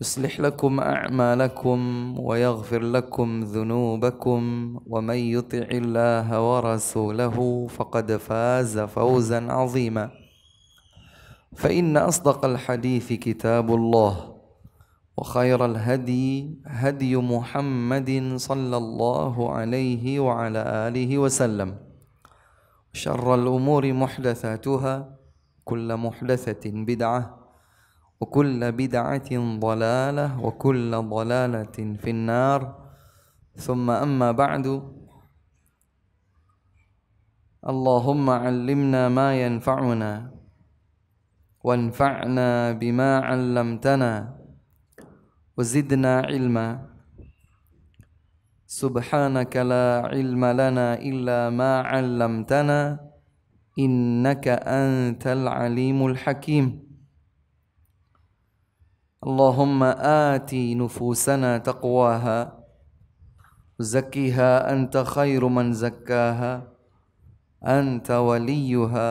يصلح لكم اعمالكم ويغفر لكم ذنوبكم ومن يطع الله ورسوله فقد فاز فوزا عظيما فان اصدق الحديث كتاب الله وخير الهدي هدي محمد صلى الله عليه وعلى اله وسلم شر الامور محدثاتها كل محدثه بدعه وكل بدعة ضلالة وكل ضلالة في النار ثم أما بعد اللهم علمنا ما ينفعنا وانفعنا بما علمتنا وزدنا علما سبحانك لا علم لنا إلا ما علمتنا إنك أنت العليم الحكيم اللهم آت نفوسنا تقواها زكها أنت خير من زكاها أنت وليها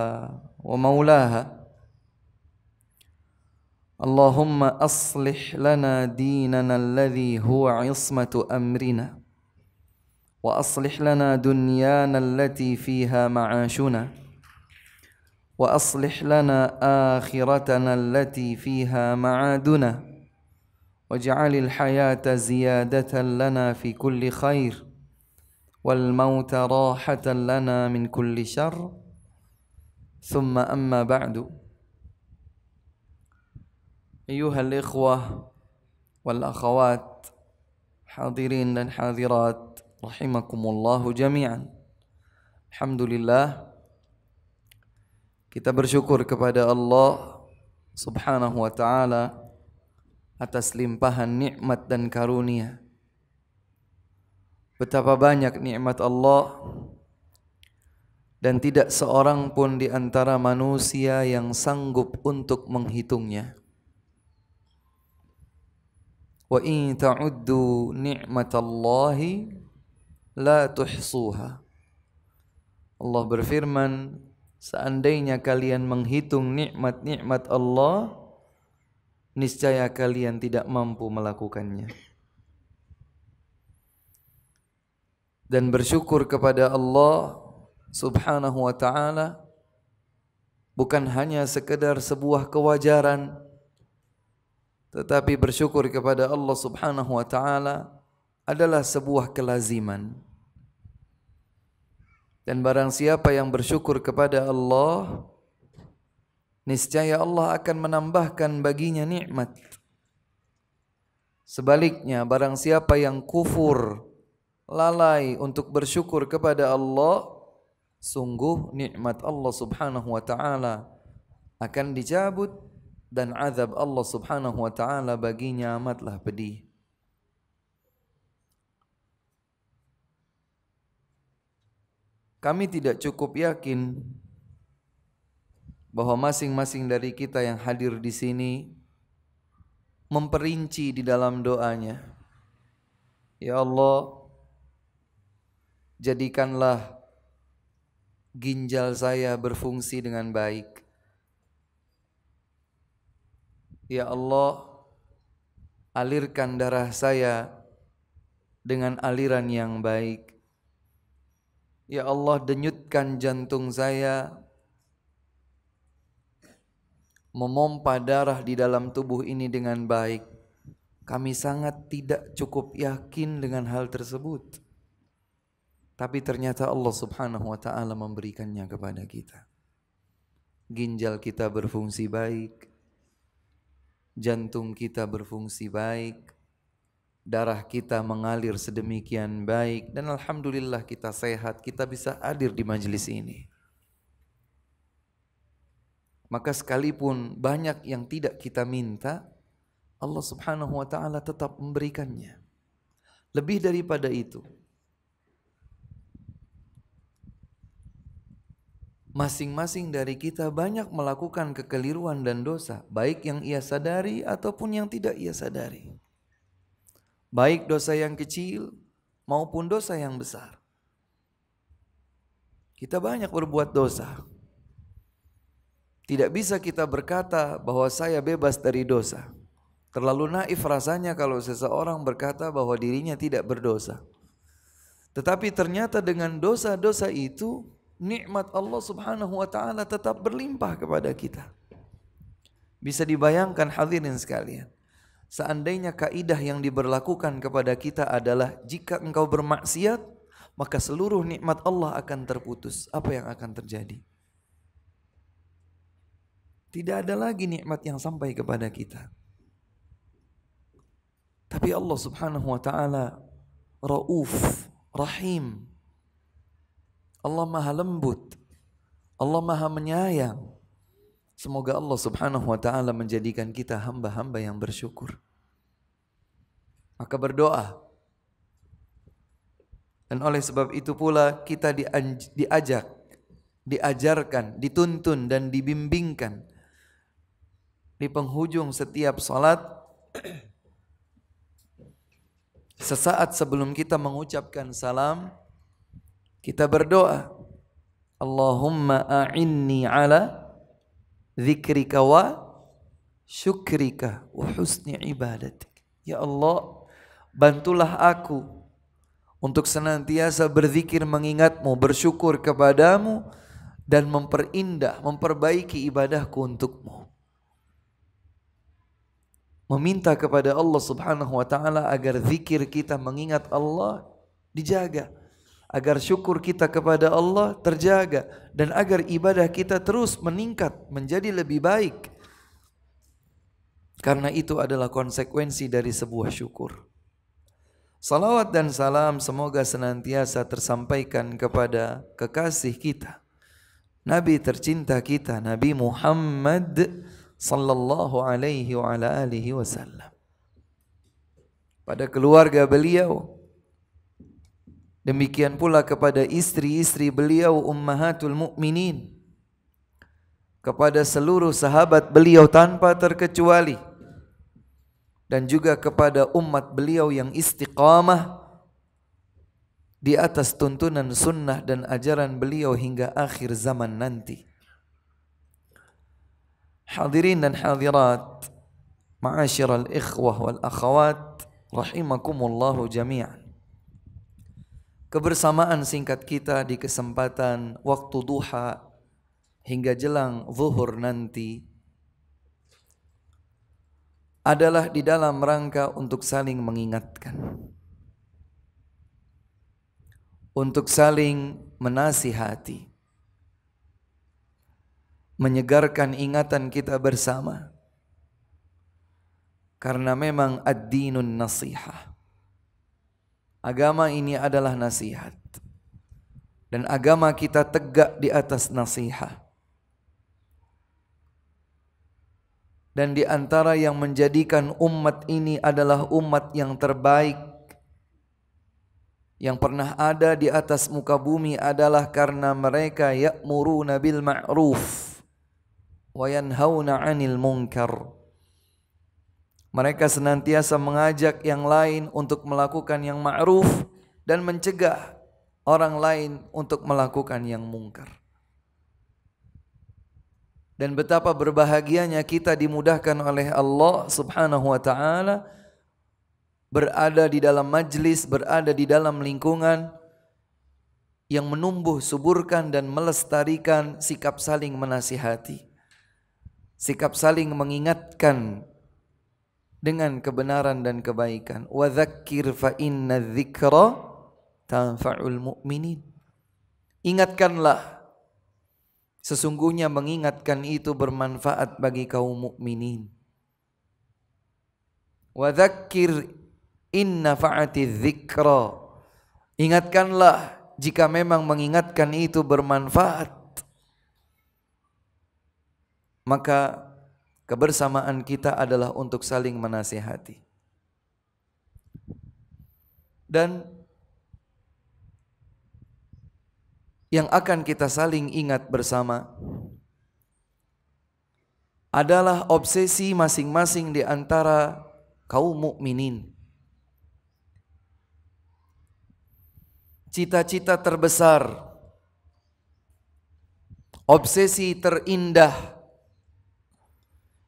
ومولاها اللهم أصلح لنا ديننا الذي هو عصمة أمرنا وأصلح لنا دنيانا التي فيها معاشنا واصلح لنا اخرتنا التي فيها معادنا واجعل الحياه زياده لنا في كل خير والموت راحه لنا من كل شر ثم اما بعد ايها الاخوه والاخوات حاضرين رحمكم الله جميعا الحمد لله Kita bersyukur kepada Allah Subhanahu wa taala atas limpahan nikmat dan karunia. Betapa banyak nikmat Allah dan tidak seorang pun di antara manusia yang sanggup untuk menghitungnya. Wa in ta'uddu ni'matallahi la tuhsuha. Allah berfirman, Seandainya kalian menghitung nikmat-nikmat Allah, niscaya kalian tidak mampu melakukannya. Dan bersyukur kepada Allah Subhanahu wa taala bukan hanya sekedar sebuah kewajaran tetapi bersyukur kepada Allah Subhanahu wa taala adalah sebuah kelaziman. Dan barang siapa yang bersyukur kepada Allah, niscaya Allah akan menambahkan baginya nikmat. Sebaliknya, barang siapa yang kufur, lalai untuk bersyukur kepada Allah, sungguh nikmat Allah Subhanahu wa taala akan dicabut dan azab Allah Subhanahu wa taala baginya amatlah pedih. kami tidak cukup yakin bahwa masing-masing dari kita yang hadir di sini memperinci di dalam doanya. Ya Allah, jadikanlah ginjal saya berfungsi dengan baik. Ya Allah, alirkan darah saya dengan aliran yang baik. Ya Allah denyutkan jantung saya memompa darah di dalam tubuh ini dengan baik. Kami sangat tidak cukup yakin dengan hal tersebut. Tapi ternyata Allah Subhanahu wa taala memberikannya kepada kita. Ginjal kita berfungsi baik, jantung kita berfungsi baik, darah kita mengalir sedemikian baik dan alhamdulillah kita sehat, kita bisa hadir di majelis ini. Maka sekalipun banyak yang tidak kita minta, Allah Subhanahu wa taala tetap memberikannya. Lebih daripada itu, masing-masing dari kita banyak melakukan kekeliruan dan dosa, baik yang ia sadari ataupun yang tidak ia sadari baik dosa yang kecil maupun dosa yang besar. Kita banyak berbuat dosa. Tidak bisa kita berkata bahwa saya bebas dari dosa. Terlalu naif rasanya kalau seseorang berkata bahwa dirinya tidak berdosa. Tetapi ternyata dengan dosa-dosa itu nikmat Allah Subhanahu wa taala tetap berlimpah kepada kita. Bisa dibayangkan hadirin sekalian. Seandainya kaidah yang diberlakukan kepada kita adalah jika engkau bermaksiat, maka seluruh nikmat Allah akan terputus. Apa yang akan terjadi? Tidak ada lagi nikmat yang sampai kepada kita. Tapi Allah Subhanahu wa taala Rauf, Rahim. Allah Maha lembut. Allah Maha menyayang. Semoga Allah subhanahu wa ta'ala menjadikan kita hamba-hamba yang bersyukur. Maka berdoa. Dan oleh sebab itu pula kita diajak, diajarkan, dituntun dan dibimbingkan. Di penghujung setiap sholat, sesaat sebelum kita mengucapkan salam kita berdoa Allahumma a'inni ala zikrika wa syukrika wa husni ibadatik. Ya Allah, bantulah aku untuk senantiasa berzikir mengingatmu, bersyukur kepadamu dan memperindah, memperbaiki ibadahku untukmu. Meminta kepada Allah Subhanahu wa taala agar zikir kita mengingat Allah dijaga agar syukur kita kepada Allah terjaga dan agar ibadah kita terus meningkat menjadi lebih baik. Karena itu adalah konsekuensi dari sebuah syukur. Salawat dan salam semoga senantiasa tersampaikan kepada kekasih kita. Nabi tercinta kita, Nabi Muhammad sallallahu alaihi wa ala alihi wasallam. Pada keluarga beliau, Demikian pula kepada istri-istri beliau ummahatul mukminin. Kepada seluruh sahabat beliau tanpa terkecuali dan juga kepada umat beliau yang istiqamah di atas tuntunan sunnah dan ajaran beliau hingga akhir zaman nanti. Hadirin dan hadirat, ma'asyiral ikhwah wal akhawat, rahimakumullahu jami'an kebersamaan singkat kita di kesempatan waktu duha hingga jelang zuhur nanti adalah di dalam rangka untuk saling mengingatkan untuk saling menasihati menyegarkan ingatan kita bersama karena memang ad-dinun nasihah Agama ini adalah nasihat. Dan agama kita tegak di atas nasihat. Dan di antara yang menjadikan umat ini adalah umat yang terbaik yang pernah ada di atas muka bumi adalah karena mereka ya'muruna bil ma'ruf wa yanhauna 'anil munkar. Mereka senantiasa mengajak yang lain untuk melakukan yang ma'ruf dan mencegah orang lain untuk melakukan yang mungkar. Dan betapa berbahagianya kita dimudahkan oleh Allah Subhanahu wa taala berada di dalam majlis, berada di dalam lingkungan yang menumbuh, suburkan dan melestarikan sikap saling menasihati. Sikap saling mengingatkan dengan kebenaran dan kebaikan. Wa dzakir fa inna dzikra tanfa'ul mu'minin. Ingatkanlah sesungguhnya mengingatkan itu bermanfaat bagi kaum mukminin. Wa dzakir inna fa'ati dzikra. Ingatkanlah jika memang mengingatkan itu bermanfaat. Maka Kebersamaan kita adalah untuk saling menasehati, Dan yang akan kita saling ingat bersama adalah obsesi masing-masing di antara kaum mukminin. Cita-cita terbesar, obsesi terindah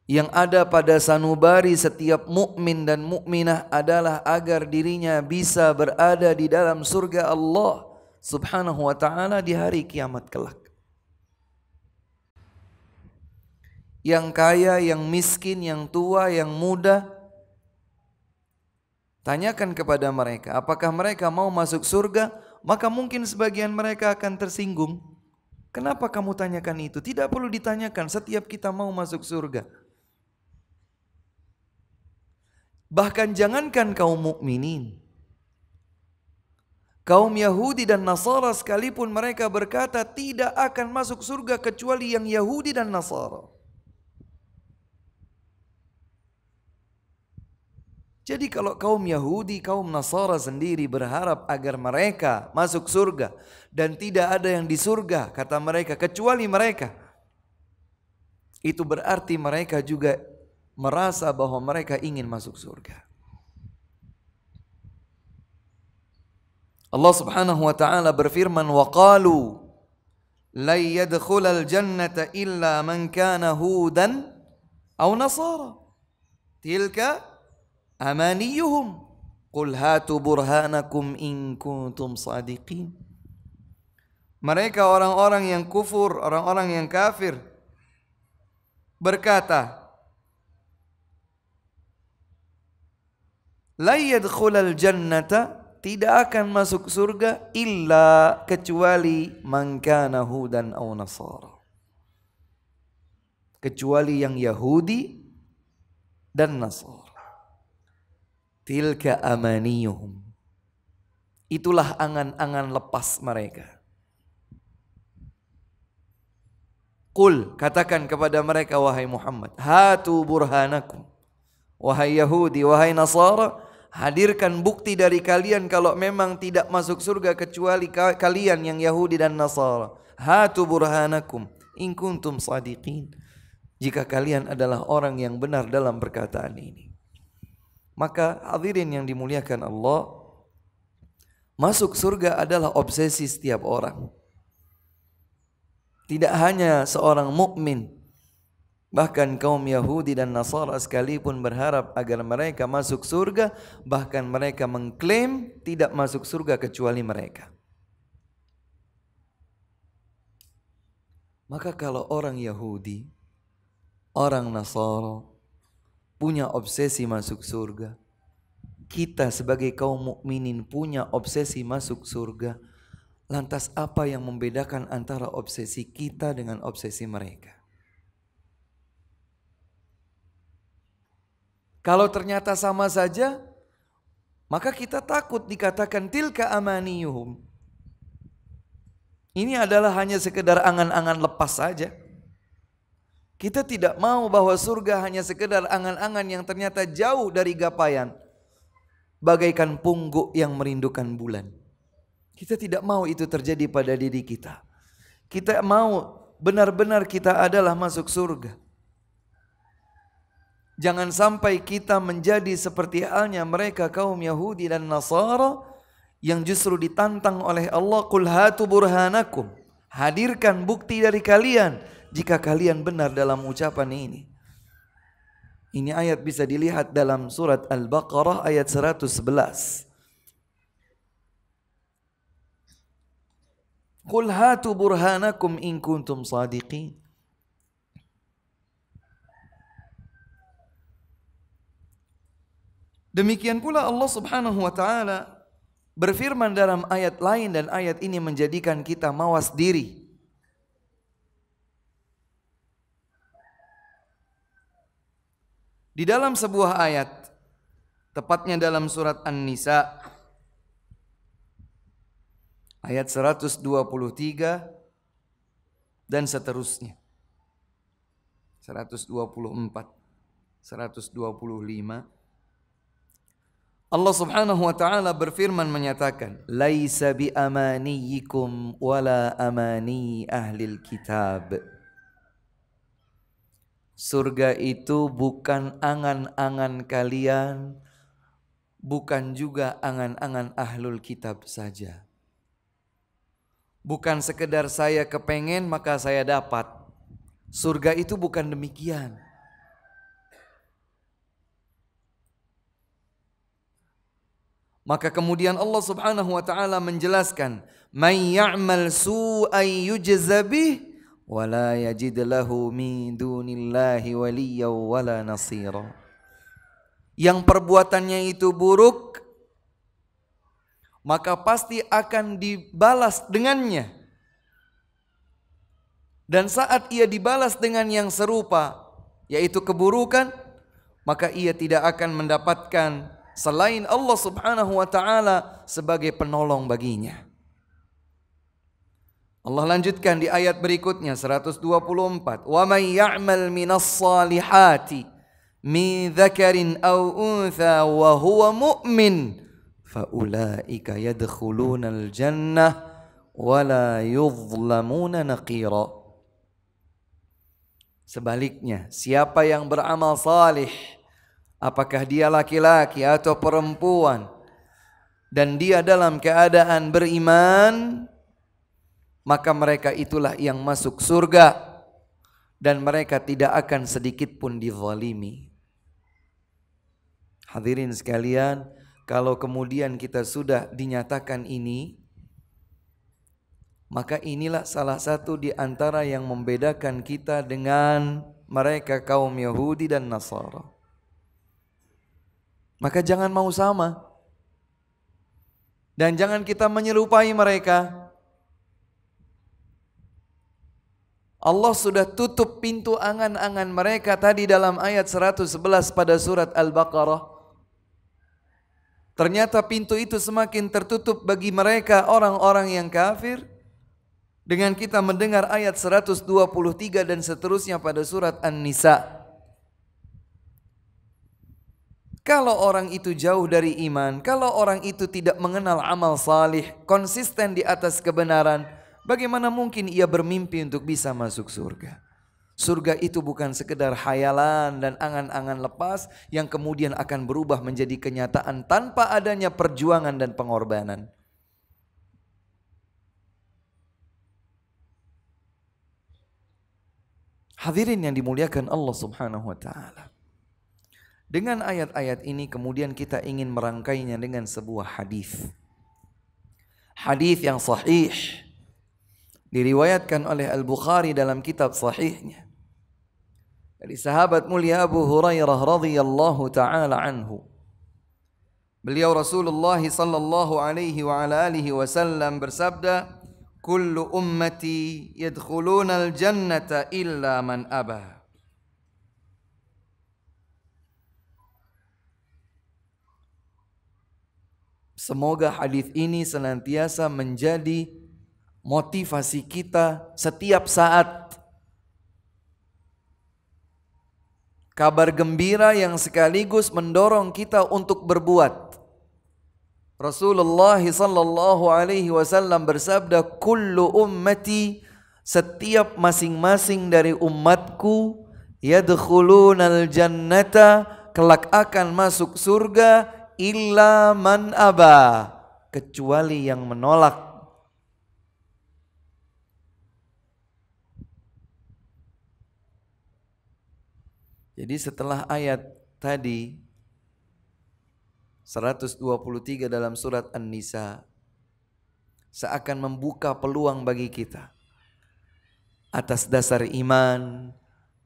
yang ada pada sanubari setiap mukmin dan mukminah adalah agar dirinya bisa berada di dalam surga Allah Subhanahu wa taala di hari kiamat kelak. Yang kaya, yang miskin, yang tua, yang muda tanyakan kepada mereka, apakah mereka mau masuk surga? Maka mungkin sebagian mereka akan tersinggung. Kenapa kamu tanyakan itu? Tidak perlu ditanyakan setiap kita mau masuk surga. Bahkan jangankan kaum mukminin, kaum Yahudi dan Nasara sekalipun mereka berkata tidak akan masuk surga kecuali yang Yahudi dan Nasara. Jadi kalau kaum Yahudi, kaum Nasara sendiri berharap agar mereka masuk surga dan tidak ada yang di surga kata mereka kecuali mereka. Itu berarti mereka juga merasa bahwa mereka ingin masuk surga. Allah Subhanahu wa taala berfirman wa qalu la yadkhulal jannata illa man kana hudan aw nasara tilka amaniyuhum qul hatu burhanakum in kuntum sadiqin mereka orang-orang yang kufur, orang-orang yang kafir berkata, layad khulal jannata tidak akan masuk surga illa kecuali mangkana hudan au nasara. Kecuali yang Yahudi dan Nasara. Tilka amaniyuhum. Itulah angan-angan lepas mereka. Qul katakan kepada mereka wahai Muhammad, hatu burhanakum. Wahai Yahudi, wahai Nasara, hadirkan bukti dari kalian kalau memang tidak masuk surga kecuali kalian yang Yahudi dan Nasara. Hatu burhanakum in kuntum sadiqin. Jika kalian adalah orang yang benar dalam perkataan ini. Maka hadirin yang dimuliakan Allah, masuk surga adalah obsesi setiap orang. Tidak hanya seorang mukmin Bahkan kaum Yahudi dan Nasara sekalipun berharap agar mereka masuk surga, bahkan mereka mengklaim tidak masuk surga kecuali mereka. Maka kalau orang Yahudi, orang Nasara punya obsesi masuk surga, kita sebagai kaum mukminin punya obsesi masuk surga, lantas apa yang membedakan antara obsesi kita dengan obsesi mereka? Kalau ternyata sama saja, maka kita takut dikatakan tilka amaniyuhum. Ini adalah hanya sekedar angan-angan lepas saja. Kita tidak mau bahwa surga hanya sekedar angan-angan yang ternyata jauh dari gapayan. Bagaikan pungguk yang merindukan bulan. Kita tidak mau itu terjadi pada diri kita. Kita mau benar-benar kita adalah masuk surga. Jangan sampai kita menjadi seperti halnya mereka kaum Yahudi dan Nasara yang justru ditantang oleh Allah kul hatu burhanakum. Hadirkan bukti dari kalian jika kalian benar dalam ucapan ini. Ini ayat bisa dilihat dalam surat Al-Baqarah ayat 111. Qul hatu burhanakum in kuntum sadiqin. Demikian pula Allah Subhanahu wa taala berfirman dalam ayat lain dan ayat ini menjadikan kita mawas diri. Di dalam sebuah ayat tepatnya dalam surat An-Nisa ayat 123 dan seterusnya. 124 125 Allah Subhanahu wa taala berfirman menyatakan, "Laisa bi amaniyikum wala amani ahli kitab." Surga itu bukan angan-angan kalian, bukan juga angan-angan ahlul kitab saja. Bukan sekedar saya kepengen maka saya dapat. Surga itu bukan demikian. Maka kemudian Allah Subhanahu wa taala menjelaskan, "May ya'mal su'an yujza wa la yajid lahu min dunillahi waliyyan wa la nasira." Yang perbuatannya itu buruk, maka pasti akan dibalas dengannya. Dan saat ia dibalas dengan yang serupa, yaitu keburukan, maka ia tidak akan mendapatkan selain Allah Subhanahu wa taala sebagai penolong baginya. Allah lanjutkan di ayat berikutnya 124. Wa may ya'mal minas salihati min dzakarin aw untha wa huwa mu'min faulaika yadkhulunal jannah wa la yudhlamuna naqira. Sebaliknya, siapa yang beramal salih apakah dia laki-laki atau perempuan dan dia dalam keadaan beriman maka mereka itulah yang masuk surga dan mereka tidak akan sedikit pun dizalimi. Hadirin sekalian, kalau kemudian kita sudah dinyatakan ini maka inilah salah satu di antara yang membedakan kita dengan mereka kaum Yahudi dan Nasara. Maka jangan mau sama. Dan jangan kita menyerupai mereka. Allah sudah tutup pintu angan-angan mereka tadi dalam ayat 111 pada surat Al-Baqarah. Ternyata pintu itu semakin tertutup bagi mereka orang-orang yang kafir dengan kita mendengar ayat 123 dan seterusnya pada surat An-Nisa. Kalau orang itu jauh dari iman, kalau orang itu tidak mengenal amal salih, konsisten di atas kebenaran, bagaimana mungkin ia bermimpi untuk bisa masuk surga? Surga itu bukan sekedar hayalan dan angan-angan lepas yang kemudian akan berubah menjadi kenyataan tanpa adanya perjuangan dan pengorbanan. Hadirin yang dimuliakan Allah Subhanahu wa taala. Dengan ayat-ayat ini kemudian kita ingin merangkainya dengan sebuah hadis. Hadis yang sahih diriwayatkan oleh Al-Bukhari dalam kitab sahihnya. Dari sahabat mulia Abu Hurairah radhiyallahu taala anhu. Beliau Rasulullah sallallahu alaihi wa ala alihi wasallam bersabda, "Kullu ummati yadkhuluna al-jannata illa man abaa." Semoga hadis ini senantiasa menjadi motivasi kita setiap saat. Kabar gembira yang sekaligus mendorong kita untuk berbuat. Rasulullah sallallahu alaihi wasallam bersabda, "Kullu ummati" Setiap masing-masing dari umatku yadkhulunal jannata kelak akan masuk surga illa man aba kecuali yang menolak Jadi setelah ayat tadi 123 dalam surat An-Nisa seakan membuka peluang bagi kita atas dasar iman,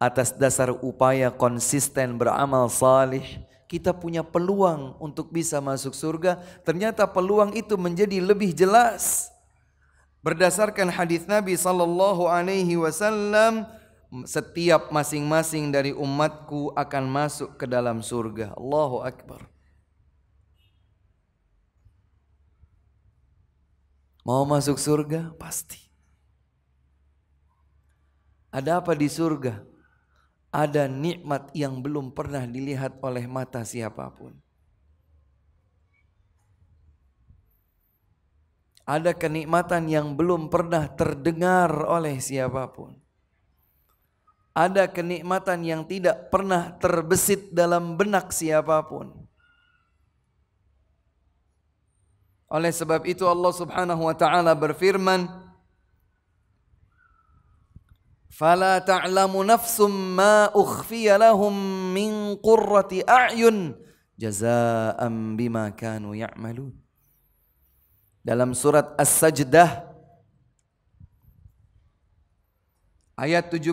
atas dasar upaya konsisten beramal salih, kita punya peluang untuk bisa masuk surga, ternyata peluang itu menjadi lebih jelas. Berdasarkan hadis Nabi sallallahu alaihi wasallam, setiap masing-masing dari umatku akan masuk ke dalam surga. Allahu akbar. Mau masuk surga? Pasti. Ada apa di surga? ada nikmat yang belum pernah dilihat oleh mata siapapun. Ada kenikmatan yang belum pernah terdengar oleh siapapun. Ada kenikmatan yang tidak pernah terbesit dalam benak siapapun. Oleh sebab itu Allah Subhanahu wa taala berfirman, فلا تعلم نفس ما أخفي لهم من قرة أعين جزاء بما كانوا يعملون Dalam surat As-Sajdah ayat 17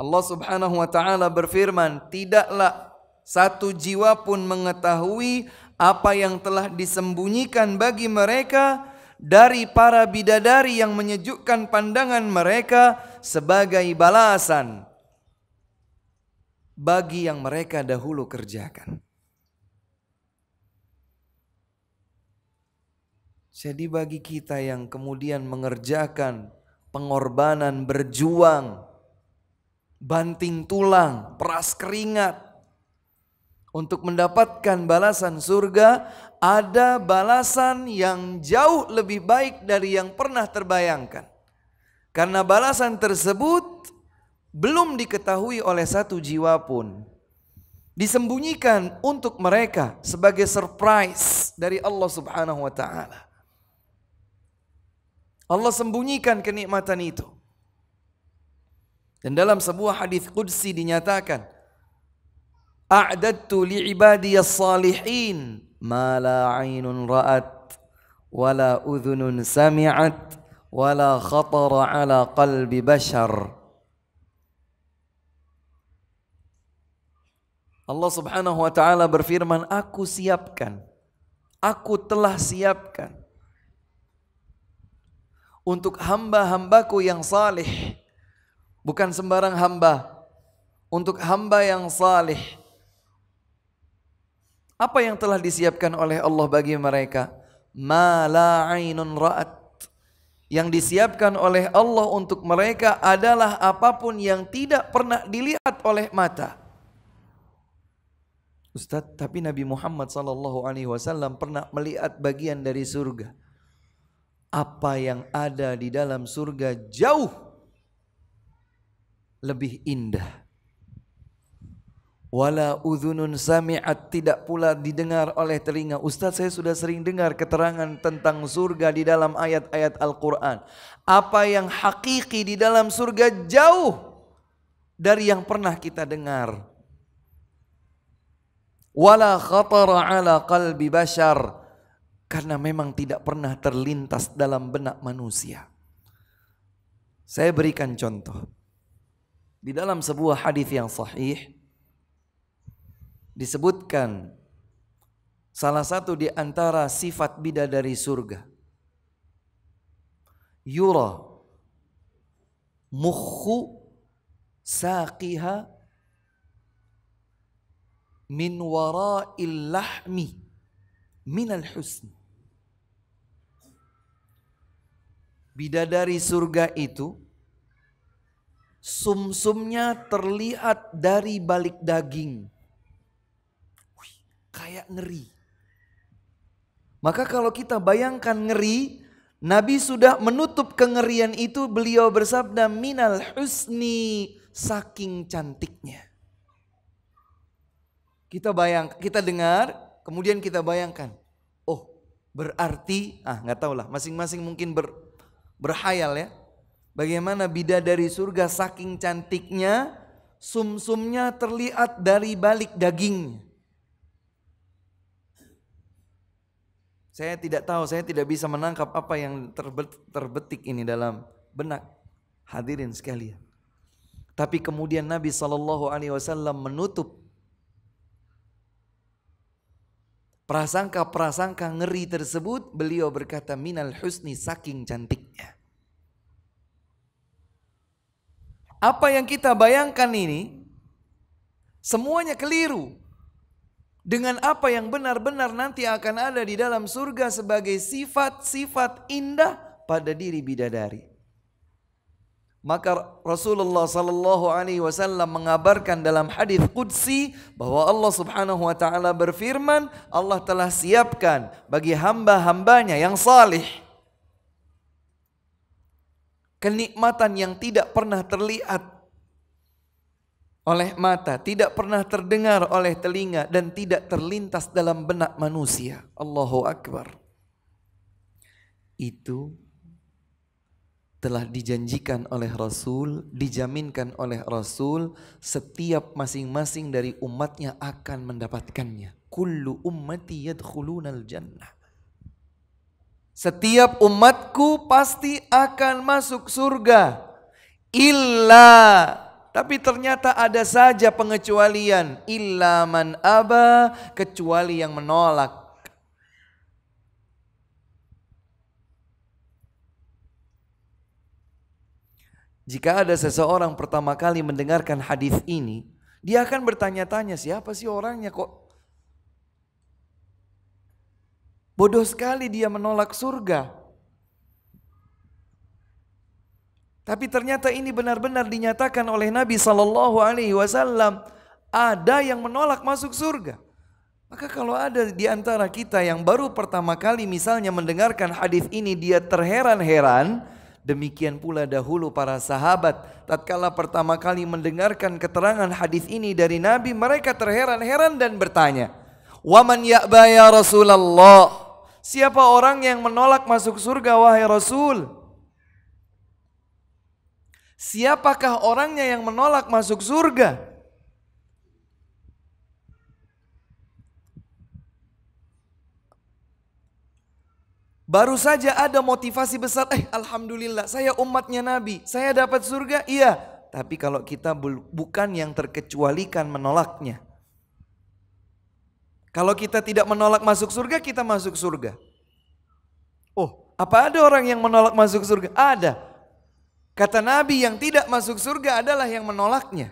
Allah Subhanahu wa taala berfirman, "Tidaklah satu jiwa pun mengetahui apa yang telah disembunyikan bagi mereka dari para bidadari yang menyejukkan pandangan mereka sebagai balasan bagi yang mereka dahulu kerjakan. Jadi bagi kita yang kemudian mengerjakan pengorbanan berjuang, banting tulang, peras keringat untuk mendapatkan balasan surga ada balasan yang jauh lebih baik dari yang pernah terbayangkan. Karena balasan tersebut belum diketahui oleh satu jiwa pun. Disembunyikan untuk mereka sebagai surprise dari Allah Subhanahu wa taala. Allah sembunyikan kenikmatan itu. Dan dalam sebuah hadis qudsi dinyatakan, "A'dattu li'ibadiyas salihin ما لا عين رأت ولا أذن سمعت ولا خطر على قلب بشر Allah Subhanahu wa taala berfirman, "Aku siapkan. Aku telah siapkan untuk hamba-hambaku yang salih. Bukan sembarang hamba. Untuk hamba yang salih apa yang telah disiapkan oleh Allah bagi mereka? Ma la ainun ra'at. Yang disiapkan oleh Allah untuk mereka adalah apapun yang tidak pernah dilihat oleh mata. Ustadz, tapi Nabi Muhammad sallallahu alaihi wasallam pernah melihat bagian dari surga. Apa yang ada di dalam surga jauh lebih indah wala udhunun sami'at tidak pula didengar oleh telinga. Ustaz saya sudah sering dengar keterangan tentang surga di dalam ayat-ayat Al-Quran. Apa yang hakiki di dalam surga jauh dari yang pernah kita dengar. Wala khatara ala qalbi bashar. Karena memang tidak pernah terlintas dalam benak manusia. Saya berikan contoh. Di dalam sebuah hadis yang sahih, disebutkan salah satu di antara sifat bida dari surga. Yura mukhu saqiha min wara'il lahmi minal husn. Bidadari surga itu sumsumnya terlihat dari balik daging kayak ngeri. Maka kalau kita bayangkan ngeri, Nabi sudah menutup kengerian itu beliau bersabda minal husni saking cantiknya. Kita bayang, kita dengar, kemudian kita bayangkan. Oh, berarti ah nggak tahu lah, masing-masing mungkin ber, berhayal ya. Bagaimana bida dari surga saking cantiknya, sumsumnya terlihat dari balik dagingnya. Saya tidak tahu, saya tidak bisa menangkap apa yang terbetik ini dalam benak hadirin sekalian. Tapi kemudian Nabi Shallallahu Alaihi Wasallam menutup prasangka-prasangka ngeri tersebut. Beliau berkata, minal husni saking cantiknya. Apa yang kita bayangkan ini semuanya keliru dengan apa yang benar-benar nanti akan ada di dalam surga sebagai sifat-sifat indah pada diri bidadari. Maka Rasulullah sallallahu alaihi wasallam mengabarkan dalam hadis qudsi bahwa Allah Subhanahu wa taala berfirman, Allah telah siapkan bagi hamba-hambanya yang salih kenikmatan yang tidak pernah terlihat oleh mata, tidak pernah terdengar oleh telinga dan tidak terlintas dalam benak manusia. Allahu Akbar. Itu telah dijanjikan oleh Rasul, dijaminkan oleh Rasul, setiap masing-masing dari umatnya akan mendapatkannya. Kullu ummati yadkhulunal jannah. Setiap umatku pasti akan masuk surga. Illa tapi ternyata ada saja pengecualian. Ilaman aba kecuali yang menolak. Jika ada seseorang pertama kali mendengarkan hadis ini, dia akan bertanya-tanya siapa sih orangnya kok bodoh sekali dia menolak surga. Tapi ternyata ini benar-benar dinyatakan oleh Nabi Shallallahu Alaihi Wasallam ada yang menolak masuk surga. Maka kalau ada di antara kita yang baru pertama kali misalnya mendengarkan hadis ini dia terheran-heran, demikian pula dahulu para sahabat tatkala pertama kali mendengarkan keterangan hadis ini dari Nabi, mereka terheran-heran dan bertanya, "Waman ya'ba ya Rasulullah?" Siapa orang yang menolak masuk surga wahai Rasul? Siapakah orangnya yang menolak masuk surga? Baru saja ada motivasi besar, eh Alhamdulillah saya umatnya Nabi, saya dapat surga, iya. Tapi kalau kita bukan yang terkecualikan menolaknya. Kalau kita tidak menolak masuk surga, kita masuk surga. Oh, apa ada orang yang menolak masuk surga? Ada. Kata Nabi yang tidak masuk surga adalah yang menolaknya.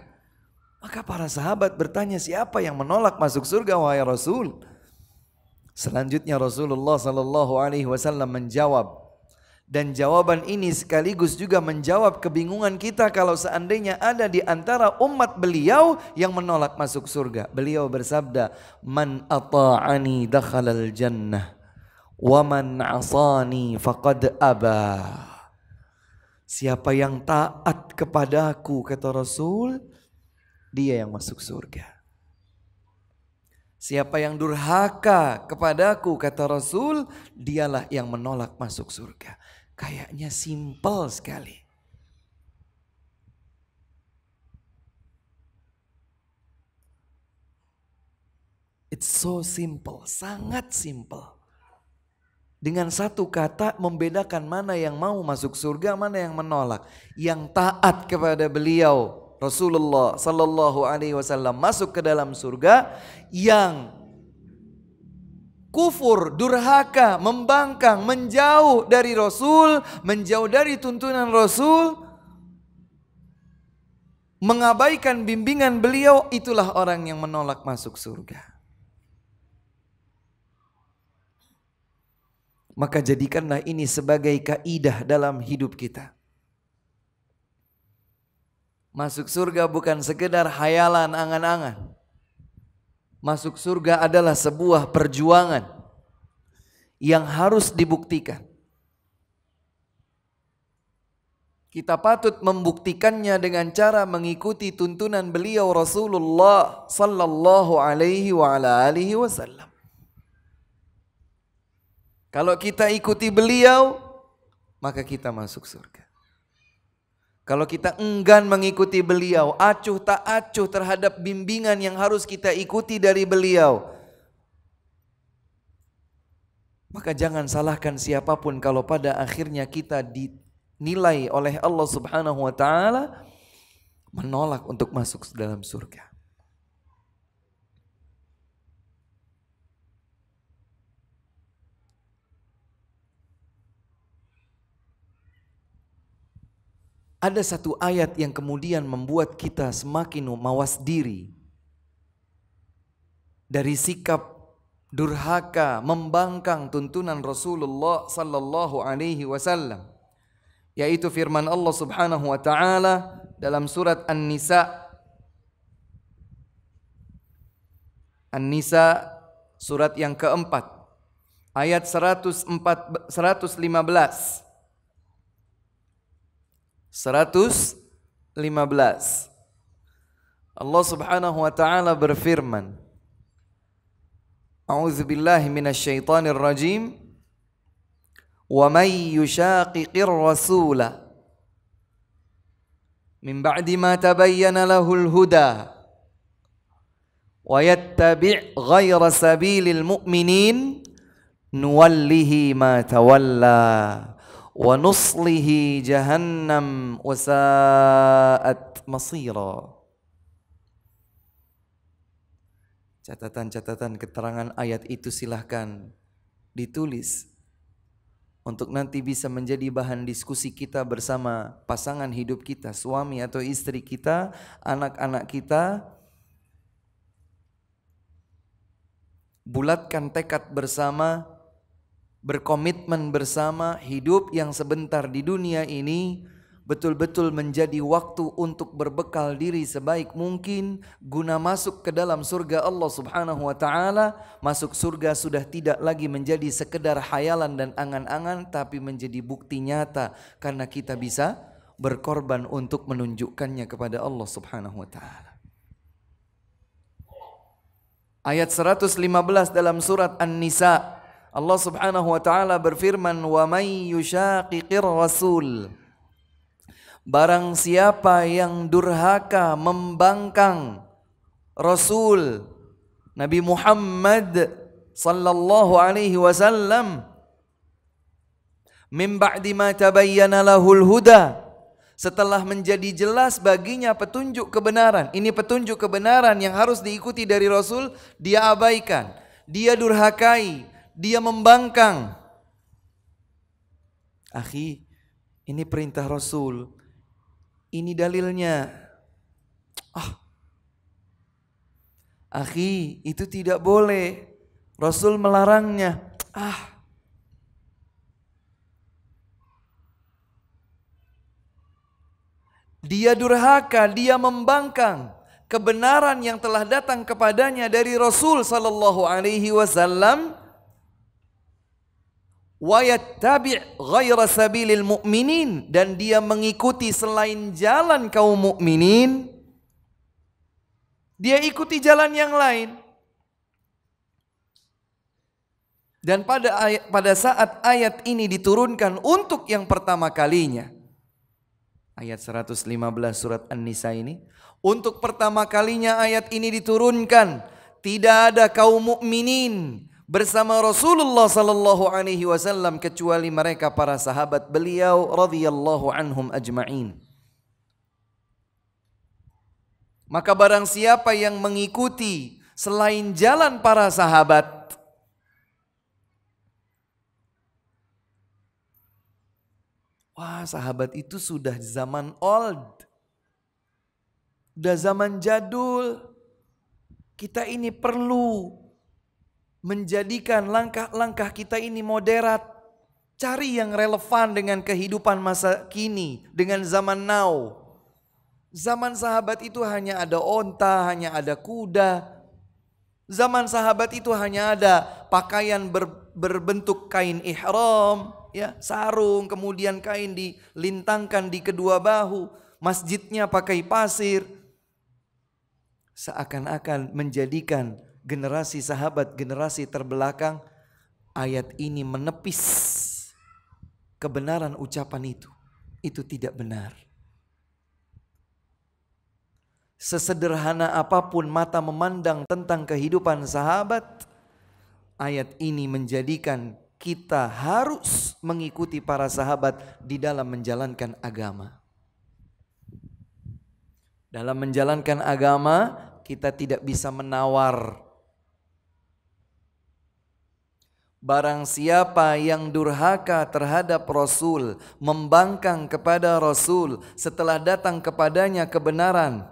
Maka para sahabat bertanya siapa yang menolak masuk surga wahai Rasul? Selanjutnya Rasulullah Shallallahu Alaihi Wasallam menjawab dan jawaban ini sekaligus juga menjawab kebingungan kita kalau seandainya ada di antara umat beliau yang menolak masuk surga. Beliau bersabda, "Man ata'ani dakhalal jannah wa man asani faqad Siapa yang taat kepadaku kata Rasul, dia yang masuk surga. Siapa yang durhaka kepadaku kata Rasul, dialah yang menolak masuk surga. Kayaknya simpel sekali. It's so simple, sangat simple dengan satu kata membedakan mana yang mau masuk surga, mana yang menolak. Yang taat kepada beliau Rasulullah sallallahu alaihi wasallam masuk ke dalam surga, yang kufur, durhaka, membangkang, menjauh dari Rasul, menjauh dari tuntunan Rasul, mengabaikan bimbingan beliau, itulah orang yang menolak masuk surga. maka jadikanlah ini sebagai kaidah dalam hidup kita. Masuk surga bukan sekedar hayalan angan-angan. Masuk surga adalah sebuah perjuangan yang harus dibuktikan. Kita patut membuktikannya dengan cara mengikuti tuntunan beliau Rasulullah sallallahu alaihi wa ala alihi wasallam. Kalau kita ikuti beliau, maka kita masuk surga. Kalau kita enggan mengikuti beliau, acuh tak acuh terhadap bimbingan yang harus kita ikuti dari beliau, maka jangan salahkan siapapun kalau pada akhirnya kita dinilai oleh Allah Subhanahu wa taala menolak untuk masuk dalam surga. Ada satu ayat yang kemudian membuat kita semakin mawas diri dari sikap durhaka membangkang tuntunan Rasulullah sallallahu alaihi wasallam yaitu firman Allah Subhanahu wa taala dalam surat An-Nisa An-Nisa surat yang keempat ayat 104 115 115. Allah Subhanahu wa taala berfirman A'udzu billahi minasyaitonir rajim Wa may yushaqiqir rasula min ba'di ma tabayyana lahul huda wa yattabi' ghayra sabilil mu'minin nuwallihi ma tawalla wa nuslihi jahannam wasa'at masira catatan-catatan keterangan ayat itu silahkan ditulis untuk nanti bisa menjadi bahan diskusi kita bersama pasangan hidup kita, suami atau istri kita, anak-anak kita. Bulatkan tekad bersama berkomitmen bersama hidup yang sebentar di dunia ini betul-betul menjadi waktu untuk berbekal diri sebaik mungkin guna masuk ke dalam surga Allah Subhanahu wa taala. Masuk surga sudah tidak lagi menjadi sekedar khayalan dan angan-angan tapi menjadi bukti nyata karena kita bisa berkorban untuk menunjukkannya kepada Allah Subhanahu wa taala. Ayat 115 dalam surat An-Nisa Allah Subhanahu wa taala berfirman, "Wa may yushaqiqir rasul" Barang siapa yang durhaka membangkang Rasul Nabi Muhammad sallallahu alaihi wasallam min ba'di ma tabayyana lahul huda setelah menjadi jelas baginya petunjuk kebenaran ini petunjuk kebenaran yang harus diikuti dari Rasul dia abaikan dia durhakai dia membangkang. Akhi, ini perintah Rasul. Ini dalilnya. Ah. Akhi, itu tidak boleh. Rasul melarangnya. Ah. Dia durhaka, dia membangkang kebenaran yang telah datang kepadanya dari Rasul sallallahu alaihi wasallam wa ghaira sabilil mu'minin dan dia mengikuti selain jalan kaum mukminin dia ikuti jalan yang lain dan pada ayat, pada saat ayat ini diturunkan untuk yang pertama kalinya ayat 115 surat An-Nisa ini untuk pertama kalinya ayat ini diturunkan tidak ada kaum mukminin bersama Rasulullah sallallahu alaihi wasallam kecuali mereka para sahabat beliau radhiyallahu anhum ajma'in. Maka barang siapa yang mengikuti selain jalan para sahabat Wah, sahabat itu sudah zaman old. Sudah zaman jadul. Kita ini perlu menjadikan langkah-langkah kita ini moderat. Cari yang relevan dengan kehidupan masa kini, dengan zaman now. Zaman sahabat itu hanya ada onta, hanya ada kuda. Zaman sahabat itu hanya ada pakaian ber, berbentuk kain ihram, ya, sarung, kemudian kain dilintangkan di kedua bahu, masjidnya pakai pasir. Seakan-akan menjadikan generasi sahabat, generasi terbelakang, ayat ini menepis kebenaran ucapan itu. Itu tidak benar. Sesederhana apapun mata memandang tentang kehidupan sahabat, ayat ini menjadikan kita harus mengikuti para sahabat di dalam menjalankan agama. Dalam menjalankan agama, kita tidak bisa menawar Barang siapa yang durhaka terhadap Rasul, membangkang kepada Rasul setelah datang kepadanya kebenaran,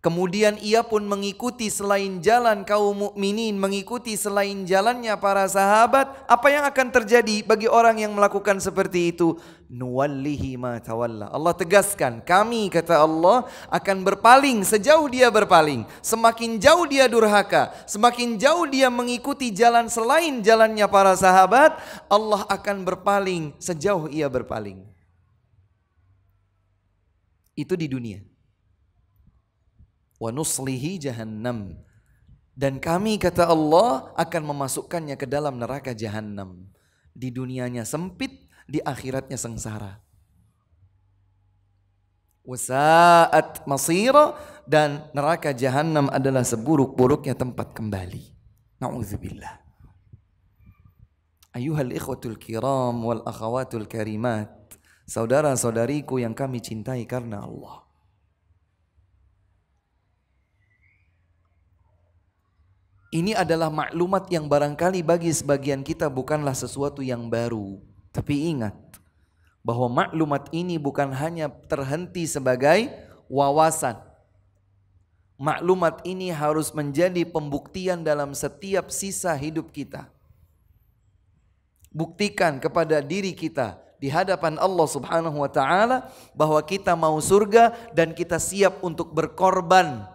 kemudian ia pun mengikuti selain jalan kaum mukminin, mengikuti selain jalannya para sahabat, apa yang akan terjadi bagi orang yang melakukan seperti itu? nuwallihi ma tawalla. Allah tegaskan, kami kata Allah akan berpaling sejauh dia berpaling. Semakin jauh dia durhaka, semakin jauh dia mengikuti jalan selain jalannya para sahabat, Allah akan berpaling sejauh ia berpaling. Itu di dunia. Wa nuslihi jahannam. Dan kami kata Allah akan memasukkannya ke dalam neraka jahannam. Di dunianya sempit, di akhiratnya sengsara. Wasaat masira dan neraka jahanam adalah seburuk-buruknya tempat kembali. Nauzubillah. Ayuhal ikhwatul kiram wal akhawatul karimat. Saudara-saudariku yang kami cintai karena Allah. Ini adalah maklumat yang barangkali bagi sebagian kita bukanlah sesuatu yang baru. Tapi ingat bahwa maklumat ini bukan hanya terhenti sebagai wawasan. Maklumat ini harus menjadi pembuktian dalam setiap sisa hidup kita. Buktikan kepada diri kita di hadapan Allah Subhanahu wa taala bahwa kita mau surga dan kita siap untuk berkorban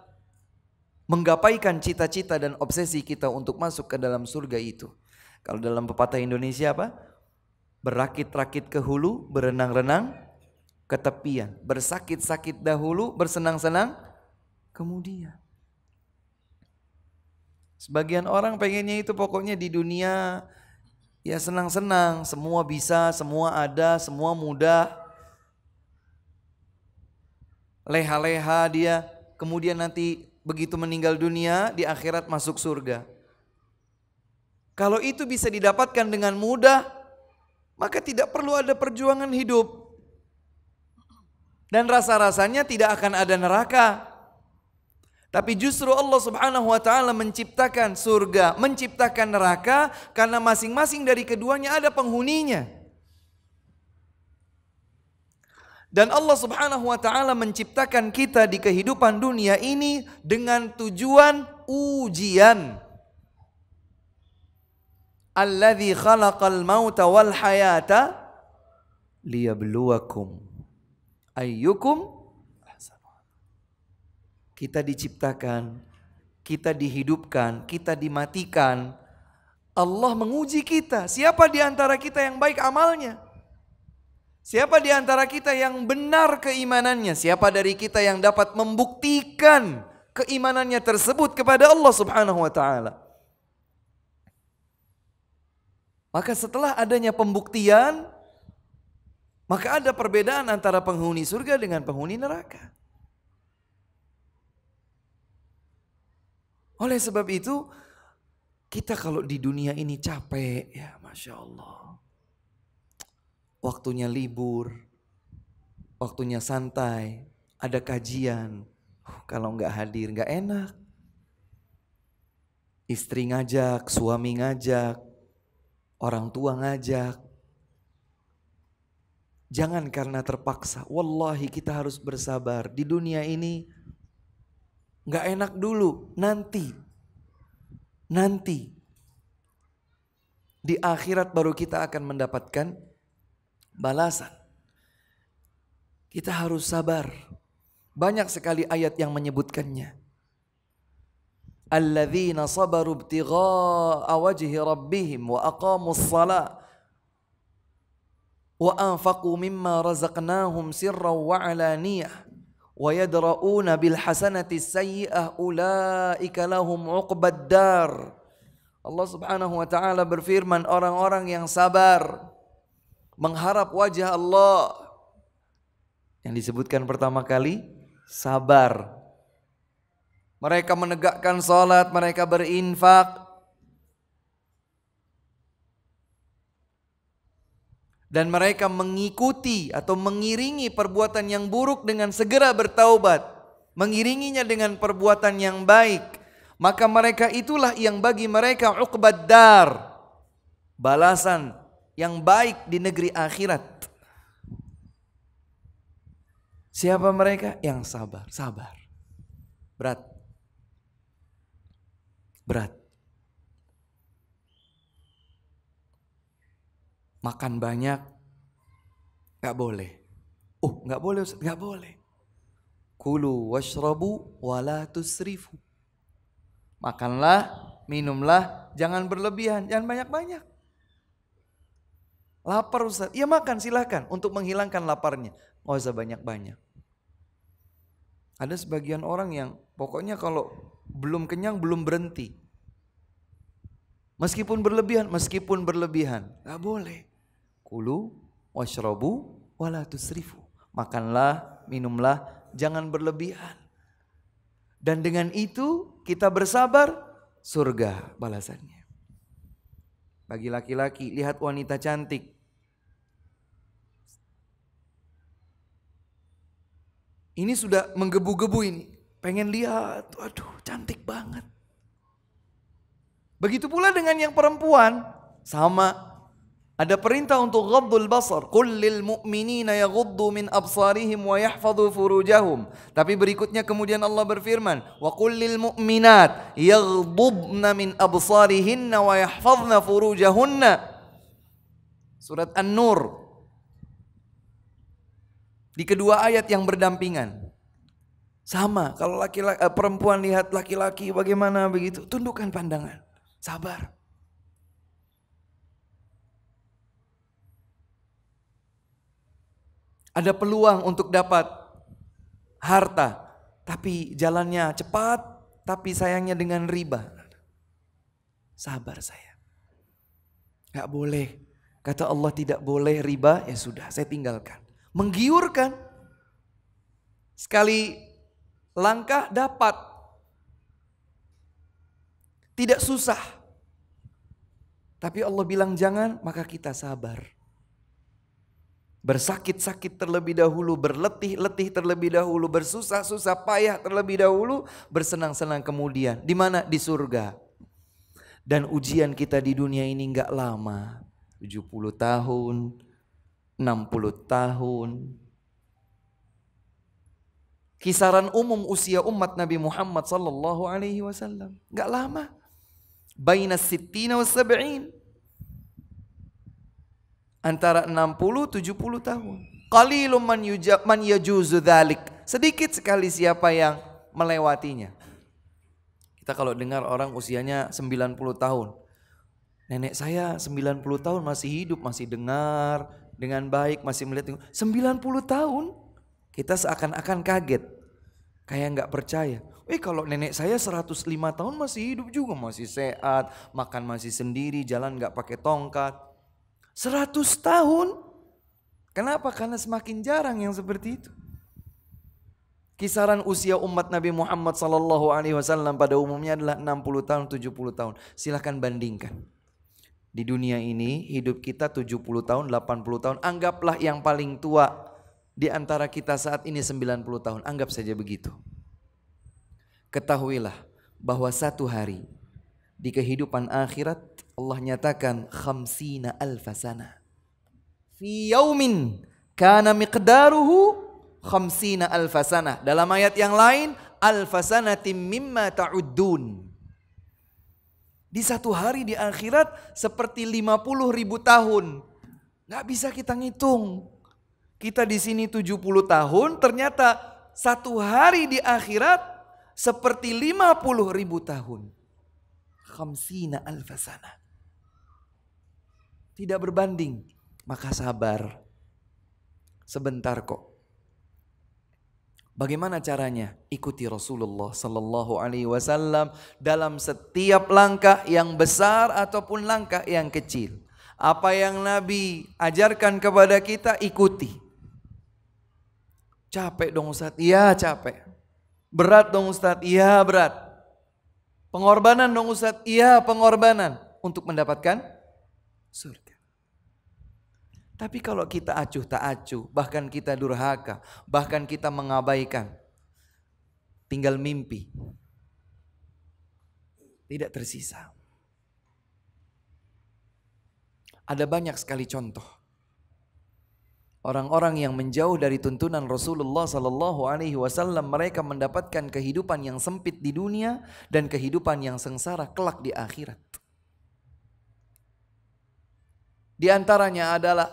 menggapaikan cita-cita dan obsesi kita untuk masuk ke dalam surga itu. Kalau dalam pepatah Indonesia apa? berakit-rakit ke hulu, berenang-renang ke tepian, bersakit-sakit dahulu, bersenang-senang kemudian. Sebagian orang pengennya itu pokoknya di dunia ya senang-senang, semua bisa, semua ada, semua mudah. Leha-leha dia, kemudian nanti begitu meninggal dunia di akhirat masuk surga. Kalau itu bisa didapatkan dengan mudah, maka tidak perlu ada perjuangan hidup. Dan rasa-rasanya tidak akan ada neraka. Tapi justru Allah Subhanahu wa taala menciptakan surga, menciptakan neraka karena masing-masing dari keduanya ada penghuninya. Dan Allah Subhanahu wa taala menciptakan kita di kehidupan dunia ini dengan tujuan ujian alladhi khalaqal mauta wal hayata liyabluwakum ayyukum kita diciptakan, kita dihidupkan, kita dimatikan. Allah menguji kita. Siapa di antara kita yang baik amalnya? Siapa di antara kita yang benar keimanannya? Siapa dari kita yang dapat membuktikan keimanannya tersebut kepada Allah Subhanahu wa taala? Maka setelah adanya pembuktian, maka ada perbedaan antara penghuni surga dengan penghuni neraka. Oleh sebab itu, kita kalau di dunia ini capek, ya Masya Allah. Waktunya libur, waktunya santai, ada kajian. Uh, kalau nggak hadir nggak enak. Istri ngajak, suami ngajak, orang tua ngajak. Jangan karena terpaksa. Wallahi kita harus bersabar. Di dunia ini nggak enak dulu, nanti. Nanti. Di akhirat baru kita akan mendapatkan balasan. Kita harus sabar. Banyak sekali ayat yang menyebutkannya. الذين صبروا ابتغاء وجه ربهم وأقاموا الصلاة وأنفقوا مما رزقناهم سرا وعلانية ويدرؤون بالحسنة السيئة أولئك لهم عقب الدار الله سبحانه وتعالى ta'ala berfirman orang-orang yang sabar mengharap wajah Allah yang disebutkan pertama kali sabar mereka menegakkan sholat, mereka berinfak. Dan mereka mengikuti atau mengiringi perbuatan yang buruk dengan segera bertaubat, mengiringinya dengan perbuatan yang baik. Maka mereka itulah yang bagi mereka uqbad dar, balasan yang baik di negeri akhirat. Siapa mereka? Yang sabar, sabar. Berat berat. Makan banyak nggak boleh. uh nggak boleh nggak boleh. Kulu washrabu wala tusrifu. Makanlah, minumlah, jangan berlebihan, jangan banyak-banyak. Lapar Ustaz. Ya makan silahkan untuk menghilangkan laparnya. Nggak usah banyak-banyak. Ada sebagian orang yang pokoknya kalau belum kenyang belum berhenti. Meskipun berlebihan, meskipun berlebihan, nggak boleh. Kulu, washrobu, wala tusrifu. Makanlah, minumlah, jangan berlebihan. Dan dengan itu kita bersabar, surga balasannya. Bagi laki-laki, lihat wanita cantik. Ini sudah menggebu-gebu ini. Pengen lihat, aduh cantik banget. Begitu pula dengan yang perempuan, sama. Ada perintah untuk ghabdul basar. Qul lil mu'minina yaghuddu min absarihim wa yahfadhu furujahum. Tapi berikutnya kemudian Allah berfirman, wa qul lil mu'minat yaghdubna min absarihinna wa yahfadhna furujahunna. Surat An-Nur. Di kedua ayat yang berdampingan. Sama, kalau laki-laki eh, perempuan lihat laki-laki bagaimana begitu, tundukkan pandangan. Sabar. Ada peluang untuk dapat harta, tapi jalannya cepat, tapi sayangnya dengan riba. Sabar saya. Gak boleh. Kata Allah tidak boleh riba, ya sudah saya tinggalkan. Menggiurkan. Sekali langkah dapat. Tidak susah. Tapi Allah bilang jangan, maka kita sabar. Bersakit-sakit terlebih dahulu, berletih-letih terlebih dahulu, bersusah-susah payah terlebih dahulu, bersenang-senang kemudian. Di mana? Di surga. Dan ujian kita di dunia ini nggak lama. 70 tahun, 60 tahun, kisaran umum usia umat Nabi Muhammad sallallahu alaihi wasallam. Enggak lama. Baina sittina wa sab'in. Antara 60 70 tahun. Qalilum man yujab man yajuzu dhalik. Sedikit sekali siapa yang melewatinya. Kita kalau dengar orang usianya 90 tahun. Nenek saya 90 tahun masih hidup, masih dengar dengan baik, masih melihat. 90 tahun kita seakan-akan kaget. Kayak nggak percaya. Eh kalau nenek saya 105 tahun masih hidup juga. Masih sehat, makan masih sendiri, jalan nggak pakai tongkat. 100 tahun? Kenapa? Karena semakin jarang yang seperti itu. Kisaran usia umat Nabi Muhammad sallallahu alaihi wasallam pada umumnya adalah 60 tahun, 70 tahun. Silahkan bandingkan. Di dunia ini hidup kita 70 tahun, 80 tahun. Anggaplah yang paling tua di antara kita saat ini 90 tahun. Anggap saja begitu. Ketahuilah bahwa satu hari di kehidupan akhirat Allah nyatakan khamsina alfasana. Fi yaumin kana miqdaruhu khamsina alfasana. Dalam ayat yang lain alfasanatim mimma ta'uddun. Di satu hari di akhirat seperti 50 ribu tahun. Gak bisa kita ngitung. Kita di sini 70 tahun, ternyata satu hari di akhirat seperti 50 ribu tahun. Khamsina alfasana. Tidak berbanding, maka sabar. Sebentar kok. Bagaimana caranya? Ikuti Rasulullah Sallallahu Alaihi Wasallam dalam setiap langkah yang besar ataupun langkah yang kecil. Apa yang Nabi ajarkan kepada kita ikuti. Capek dong Ustadz, iya capek. Berat dong Ustadz, iya berat. Pengorbanan dong Ustadz, iya pengorbanan. Untuk mendapatkan surga. Tapi kalau kita acuh tak acuh, bahkan kita durhaka, bahkan kita mengabaikan, tinggal mimpi. Tidak tersisa. Ada banyak sekali contoh Orang-orang yang menjauh dari tuntunan Rasulullah Sallallahu Alaihi Wasallam mereka mendapatkan kehidupan yang sempit di dunia dan kehidupan yang sengsara kelak di akhirat. Di antaranya adalah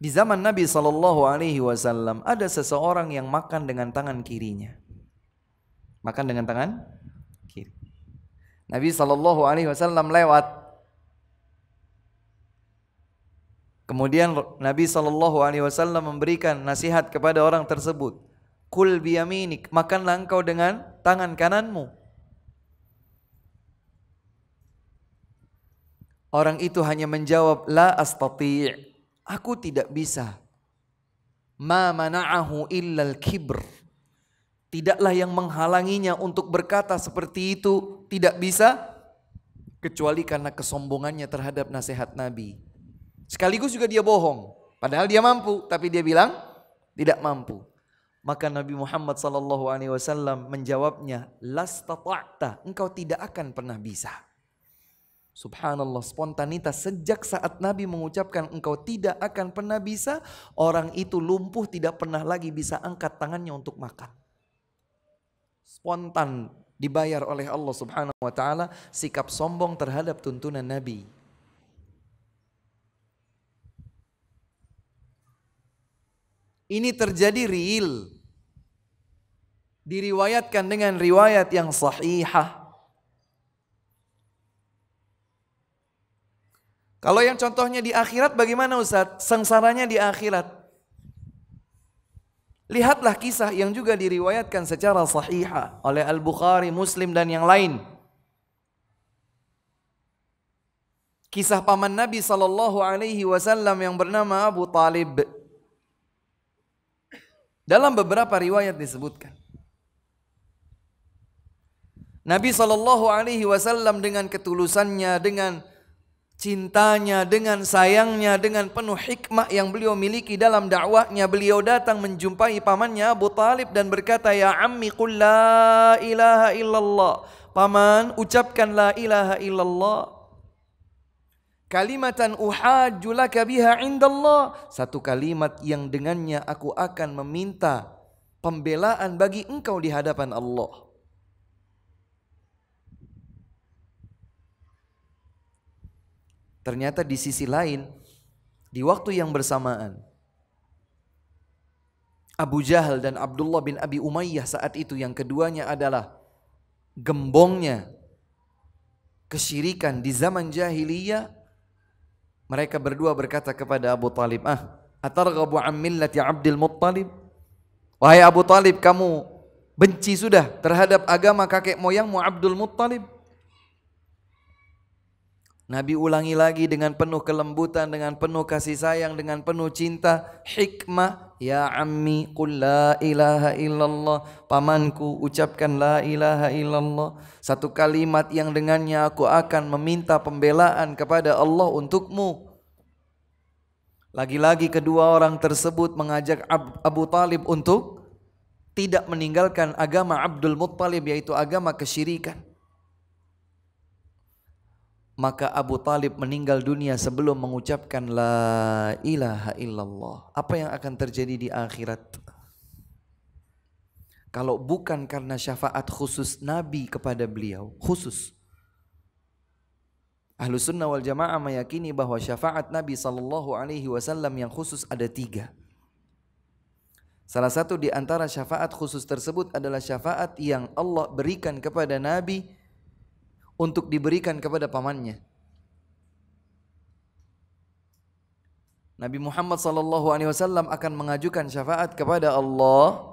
di zaman Nabi Sallallahu Alaihi Wasallam ada seseorang yang makan dengan tangan kirinya. Makan dengan tangan kiri. Nabi Sallallahu Alaihi Wasallam lewat Kemudian Nabi Shallallahu Alaihi Wasallam memberikan nasihat kepada orang tersebut. Kul biyaminik, makanlah engkau dengan tangan kananmu. Orang itu hanya menjawab, La astati' Aku tidak bisa. Ma mana'ahu illal kibr. Tidaklah yang menghalanginya untuk berkata seperti itu tidak bisa kecuali karena kesombongannya terhadap nasihat Nabi. Sekaligus juga dia bohong. Padahal dia mampu, tapi dia bilang tidak mampu. Maka Nabi Muhammad sallallahu alaihi wasallam menjawabnya, "Lastata'ta, engkau tidak akan pernah bisa." Subhanallah, spontanitas sejak saat Nabi mengucapkan engkau tidak akan pernah bisa, orang itu lumpuh tidak pernah lagi bisa angkat tangannya untuk makan. Spontan dibayar oleh Allah Subhanahu wa taala sikap sombong terhadap tuntunan Nabi Ini terjadi real. Diriwayatkan dengan riwayat yang sahihah. Kalau yang contohnya di akhirat bagaimana Ustaz? Sengsaranya di akhirat. Lihatlah kisah yang juga diriwayatkan secara sahihah oleh Al-Bukhari, Muslim dan yang lain. Kisah paman Nabi sallallahu alaihi wasallam yang bernama Abu Talib. Dalam beberapa riwayat disebutkan. Nabi Shallallahu Alaihi Wasallam dengan ketulusannya, dengan cintanya, dengan sayangnya, dengan penuh hikmah yang beliau miliki dalam dakwahnya. Beliau datang menjumpai pamannya Abu Talib dan berkata, Ya ammi qul la ilaha illallah. Paman, ucapkan la ilaha illallah kalimatan uhajulaka biha indallah satu kalimat yang dengannya aku akan meminta pembelaan bagi engkau di hadapan Allah Ternyata di sisi lain di waktu yang bersamaan Abu Jahal dan Abdullah bin Abi Umayyah saat itu yang keduanya adalah gembongnya kesyirikan di zaman jahiliyah mereka berdua berkata kepada Abu Talib, "Ah, atarghabu an millati Abdul Muttalib?" Wahai Abu Talib, kamu benci sudah terhadap agama kakek moyangmu Abdul Muttalib? Nabi ulangi lagi dengan penuh kelembutan, dengan penuh kasih sayang, dengan penuh cinta, hikmah. Ya ammi qul la ilaha illallah. Pamanku ucapkan la ilaha illallah. Satu kalimat yang dengannya aku akan meminta pembelaan kepada Allah untukmu. Lagi-lagi kedua orang tersebut mengajak Abu Talib untuk tidak meninggalkan agama Abdul Muttalib yaitu agama kesyirikan maka Abu Talib meninggal dunia sebelum mengucapkan la ilaha illallah. Apa yang akan terjadi di akhirat? Kalau bukan karena syafaat khusus Nabi kepada beliau, khusus. Ahlu sunnah wal jamaah meyakini bahwa syafaat Nabi sallallahu alaihi wasallam yang khusus ada tiga. Salah satu di antara syafaat khusus tersebut adalah syafaat yang Allah berikan kepada Nabi untuk diberikan kepada pamannya. Nabi Muhammad sallallahu alaihi wasallam akan mengajukan syafaat kepada Allah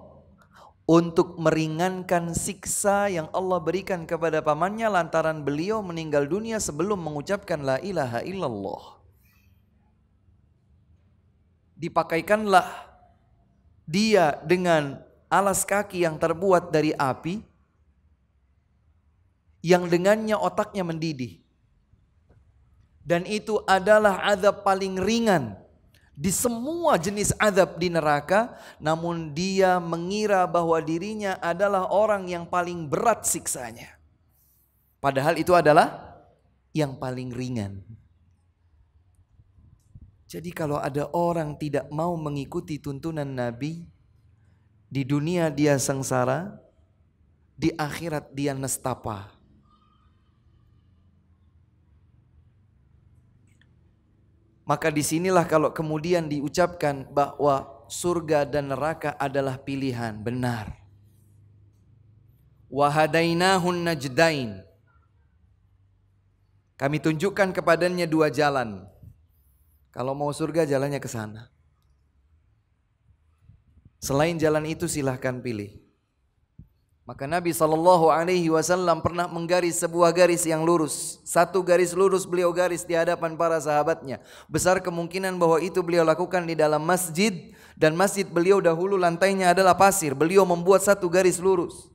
untuk meringankan siksa yang Allah berikan kepada pamannya lantaran beliau meninggal dunia sebelum mengucapkan la ilaha illallah. Dipakaikanlah dia dengan alas kaki yang terbuat dari api yang dengannya otaknya mendidih. Dan itu adalah azab paling ringan di semua jenis azab di neraka, namun dia mengira bahwa dirinya adalah orang yang paling berat siksanya. Padahal itu adalah yang paling ringan. Jadi kalau ada orang tidak mau mengikuti tuntunan Nabi, di dunia dia sengsara, di akhirat dia nestapa. Maka disinilah kalau kemudian diucapkan bahwa surga dan neraka adalah pilihan benar. Wahadainahun najdain. Kami tunjukkan kepadanya dua jalan. Kalau mau surga jalannya ke sana. Selain jalan itu silahkan pilih. Maka Nabi Shallallahu Alaihi Wasallam pernah menggaris sebuah garis yang lurus. Satu garis lurus beliau garis di hadapan para sahabatnya. Besar kemungkinan bahwa itu beliau lakukan di dalam masjid dan masjid beliau dahulu lantainya adalah pasir. Beliau membuat satu garis lurus.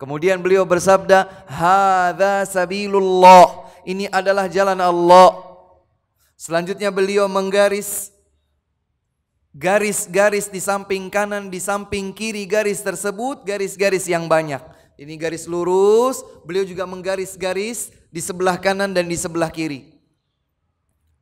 Kemudian beliau bersabda, "Hadza sabilullah." Ini adalah jalan Allah. Selanjutnya beliau menggaris garis-garis di samping kanan, di samping kiri garis tersebut, garis-garis yang banyak. Ini garis lurus, beliau juga menggaris-garis di sebelah kanan dan di sebelah kiri.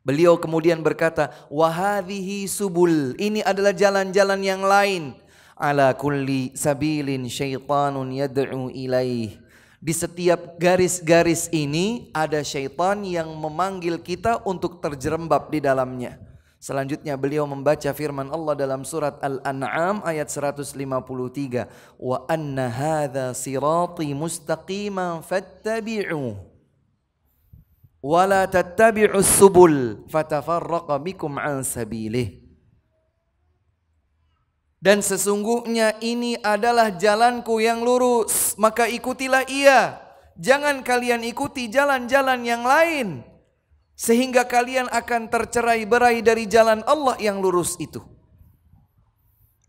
Beliau kemudian berkata, "Wahadhihi subul." Ini adalah jalan-jalan yang lain. Ala kulli sabilin syaitanun yad'u ilaih. Di setiap garis-garis ini ada syaitan yang memanggil kita untuk terjerembab di dalamnya. Selanjutnya beliau membaca firman Allah dalam surat Al-An'am ayat 153. Wa anna hadha sirati mustaqiman fattabi'uh. Wa la tattabi'us subul fatafarraqa bikum an sabilih. Dan sesungguhnya ini adalah jalanku yang lurus, maka ikutilah ia. Jangan kalian ikuti jalan-jalan yang lain sehingga kalian akan tercerai berai dari jalan Allah yang lurus itu.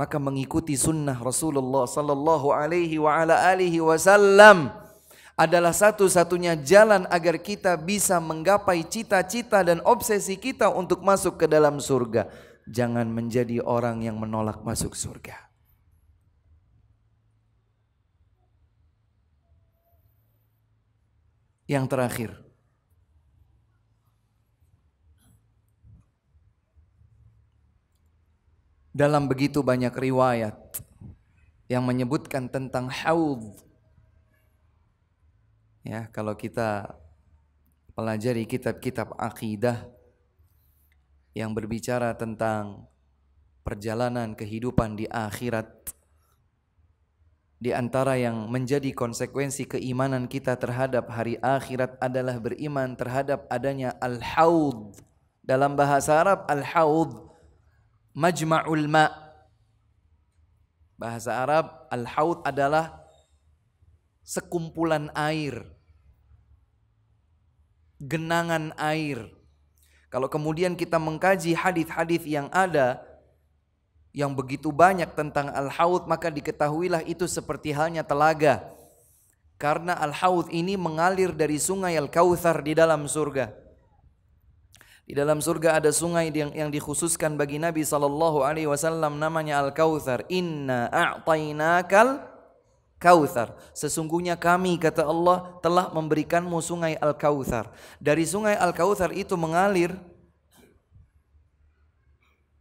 Maka mengikuti sunnah Rasulullah sallallahu alaihi wasallam adalah satu-satunya jalan agar kita bisa menggapai cita-cita dan obsesi kita untuk masuk ke dalam surga. Jangan menjadi orang yang menolak masuk surga. Yang terakhir, dalam begitu banyak riwayat yang menyebutkan tentang haud. Ya, kalau kita pelajari kitab-kitab akidah yang berbicara tentang perjalanan kehidupan di akhirat di antara yang menjadi konsekuensi keimanan kita terhadap hari akhirat adalah beriman terhadap adanya al-haud. Dalam bahasa Arab al-haud majma'ul ma. Bahasa Arab al-haud adalah sekumpulan air. Genangan air. Kalau kemudian kita mengkaji hadis-hadis yang ada yang begitu banyak tentang al-haud maka diketahuilah itu seperti halnya telaga karena al-haud ini mengalir dari sungai al-kautsar di dalam surga di dalam surga ada sungai yang, yang dikhususkan bagi Nabi sallallahu alaihi wasallam namanya Al-Kautsar. Inna a'tainakal Kautsar. Sesungguhnya kami kata Allah telah memberikanmu sungai Al-Kautsar. Dari sungai Al-Kautsar itu mengalir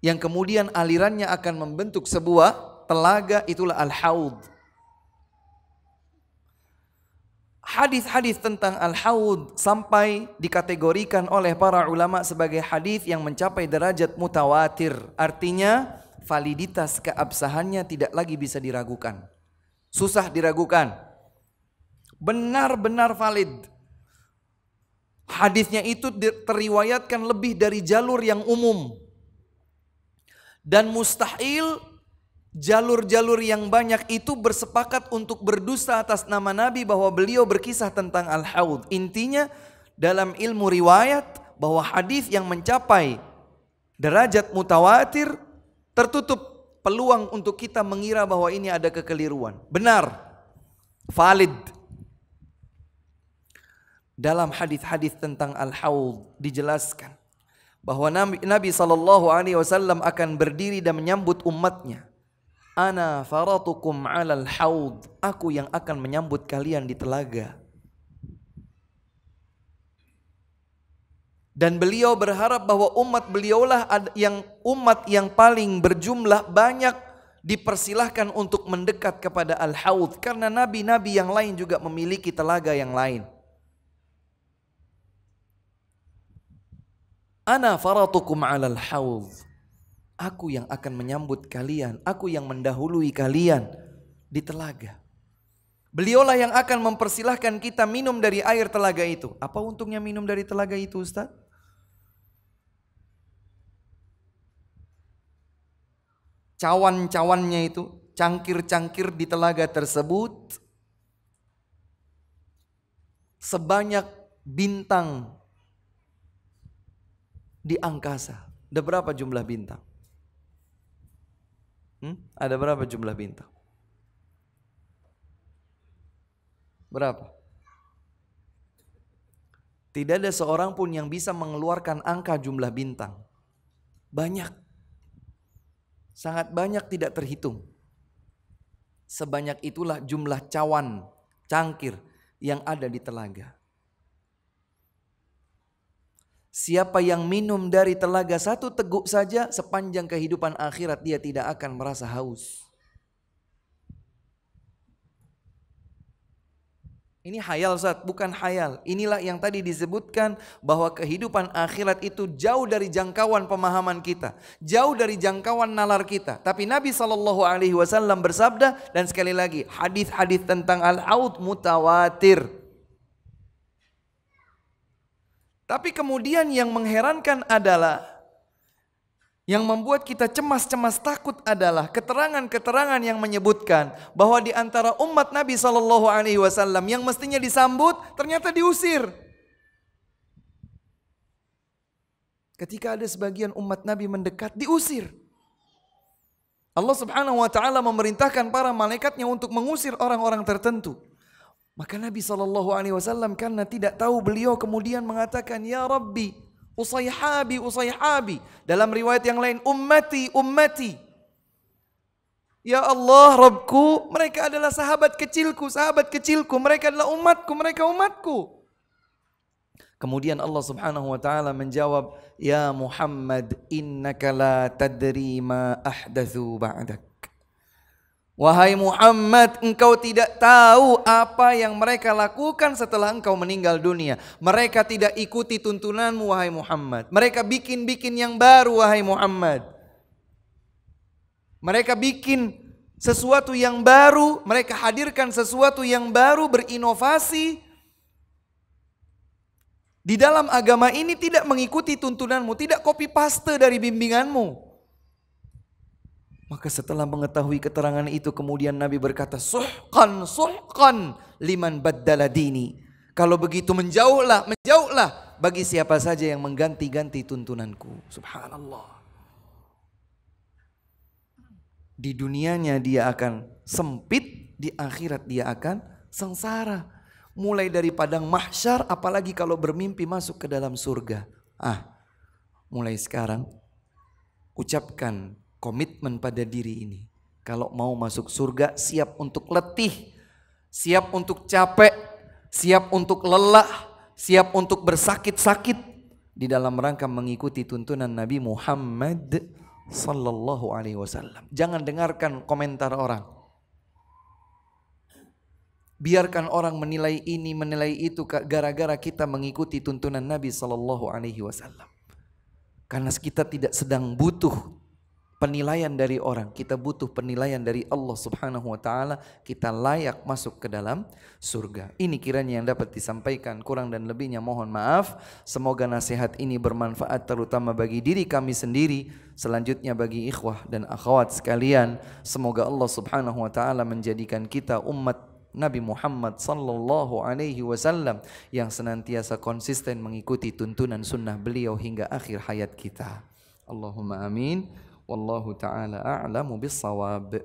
yang kemudian alirannya akan membentuk sebuah telaga itulah Al-Haud. hadis-hadis tentang al-haud sampai dikategorikan oleh para ulama sebagai hadis yang mencapai derajat mutawatir. Artinya validitas keabsahannya tidak lagi bisa diragukan. Susah diragukan. Benar-benar valid. Hadisnya itu teriwayatkan lebih dari jalur yang umum. Dan mustahil jalur-jalur yang banyak itu bersepakat untuk berdusta atas nama Nabi bahwa beliau berkisah tentang al hawd Intinya dalam ilmu riwayat bahwa hadis yang mencapai derajat mutawatir tertutup peluang untuk kita mengira bahwa ini ada kekeliruan. Benar. Valid. Dalam hadis-hadis tentang al hawd dijelaskan bahwa Nabi, Nabi Shallallahu akan berdiri dan menyambut umatnya Ana faratukum alal haud. Aku yang akan menyambut kalian di telaga. Dan beliau berharap bahwa umat beliaulah yang umat yang paling berjumlah banyak dipersilahkan untuk mendekat kepada Al-Haud karena nabi-nabi yang lain juga memiliki telaga yang lain. Ana faratukum alal haud. Aku yang akan menyambut kalian, aku yang mendahului kalian di telaga. Beliaulah yang akan mempersilahkan kita minum dari air telaga itu. Apa untungnya minum dari telaga itu Ustaz? Cawan-cawannya itu, cangkir-cangkir di telaga tersebut sebanyak bintang di angkasa. Ada berapa jumlah bintang? Hmm? Ada berapa jumlah bintang? Berapa? Tidak ada seorang pun yang bisa mengeluarkan angka jumlah bintang. Banyak. Sangat banyak tidak terhitung. Sebanyak itulah jumlah cawan, cangkir yang ada di telaga. Siapa yang minum dari telaga satu teguk saja sepanjang kehidupan akhirat dia tidak akan merasa haus. Ini hayal saat, bukan hayal. Inilah yang tadi disebutkan bahwa kehidupan akhirat itu jauh dari jangkauan pemahaman kita, jauh dari jangkauan nalar kita. Tapi Nabi Shallallahu Alaihi Wasallam bersabda dan sekali lagi hadis-hadis tentang al-aut mutawatir Tapi kemudian yang mengherankan adalah yang membuat kita cemas-cemas takut adalah keterangan-keterangan yang menyebutkan bahwa di antara umat Nabi Shallallahu Alaihi Wasallam yang mestinya disambut ternyata diusir. Ketika ada sebagian umat Nabi mendekat diusir. Allah Subhanahu wa taala memerintahkan para malaikatnya untuk mengusir orang-orang tertentu. Maka Nabi Shallallahu Alaihi Wasallam karena tidak tahu beliau kemudian mengatakan ya Rabbi usaihabi usaihabi dalam riwayat yang lain ummati ummati Ya Allah Robku mereka adalah sahabat kecilku sahabat kecilku mereka adalah umatku mereka umatku Kemudian Allah Subhanahu wa taala menjawab ya Muhammad innaka la tadri ma ahdathu ba'dak Wahai Muhammad, engkau tidak tahu apa yang mereka lakukan setelah engkau meninggal dunia. Mereka tidak ikuti tuntunanmu, wahai Muhammad. Mereka bikin-bikin yang baru, wahai Muhammad. Mereka bikin sesuatu yang baru, mereka hadirkan sesuatu yang baru, berinovasi. Di dalam agama ini tidak mengikuti tuntunanmu, tidak copy paste dari bimbinganmu. Maka setelah mengetahui keterangan itu kemudian Nabi berkata, "Suhqan, suhqan liman baddala dini." Kalau begitu menjauhlah, menjauhlah bagi siapa saja yang mengganti-ganti tuntunanku. Subhanallah. Di dunianya dia akan sempit, di akhirat dia akan sengsara. Mulai dari padang mahsyar apalagi kalau bermimpi masuk ke dalam surga. Ah, mulai sekarang ucapkan komitmen pada diri ini. Kalau mau masuk surga, siap untuk letih, siap untuk capek, siap untuk lelah, siap untuk bersakit-sakit di dalam rangka mengikuti tuntunan Nabi Muhammad sallallahu alaihi wasallam. Jangan dengarkan komentar orang. Biarkan orang menilai ini, menilai itu gara-gara kita mengikuti tuntunan Nabi sallallahu alaihi wasallam. Karena kita tidak sedang butuh penilaian dari orang, kita butuh penilaian dari Allah Subhanahu wa taala, kita layak masuk ke dalam surga. Ini kiranya yang dapat disampaikan, kurang dan lebihnya mohon maaf. Semoga nasihat ini bermanfaat terutama bagi diri kami sendiri, selanjutnya bagi ikhwah dan akhwat sekalian. Semoga Allah Subhanahu wa taala menjadikan kita umat Nabi Muhammad sallallahu alaihi wasallam yang senantiasa konsisten mengikuti tuntunan sunnah beliau hingga akhir hayat kita. Allahumma amin. والله تعالى أعلم بالصواب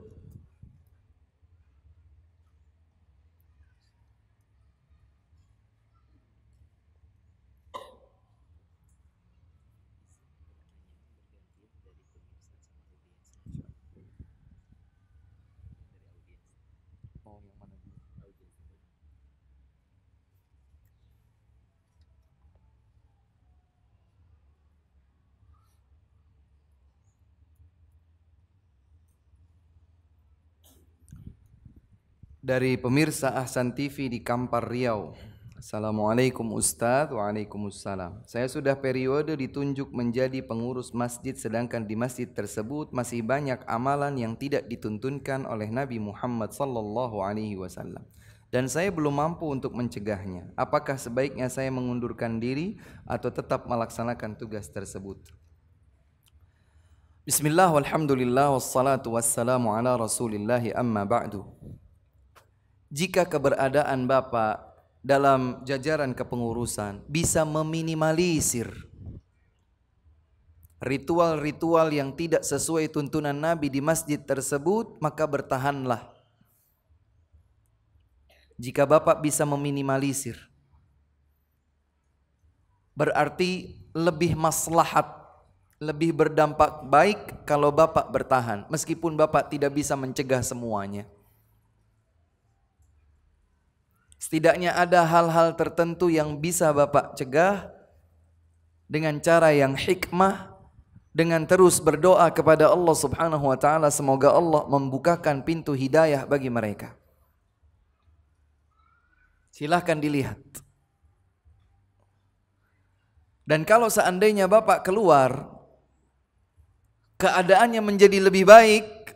dari pemirsa Ahsan TV di Kampar Riau. Assalamualaikum Ustadz, Waalaikumsalam. Saya sudah periode ditunjuk menjadi pengurus masjid sedangkan di masjid tersebut masih banyak amalan yang tidak dituntunkan oleh Nabi Muhammad sallallahu alaihi wasallam. Dan saya belum mampu untuk mencegahnya. Apakah sebaiknya saya mengundurkan diri atau tetap melaksanakan tugas tersebut? Bismillah, walhamdulillah, wassalatu wassalamu ala rasulillahi amma ba'du jika keberadaan Bapak dalam jajaran kepengurusan bisa meminimalisir ritual-ritual yang tidak sesuai tuntunan Nabi di masjid tersebut, maka bertahanlah. Jika Bapak bisa meminimalisir, berarti lebih maslahat, lebih berdampak baik kalau Bapak bertahan, meskipun Bapak tidak bisa mencegah semuanya. Setidaknya ada hal-hal tertentu yang bisa Bapak cegah dengan cara yang hikmah dengan terus berdoa kepada Allah Subhanahu wa taala semoga Allah membukakan pintu hidayah bagi mereka. Silahkan dilihat. Dan kalau seandainya Bapak keluar keadaannya menjadi lebih baik,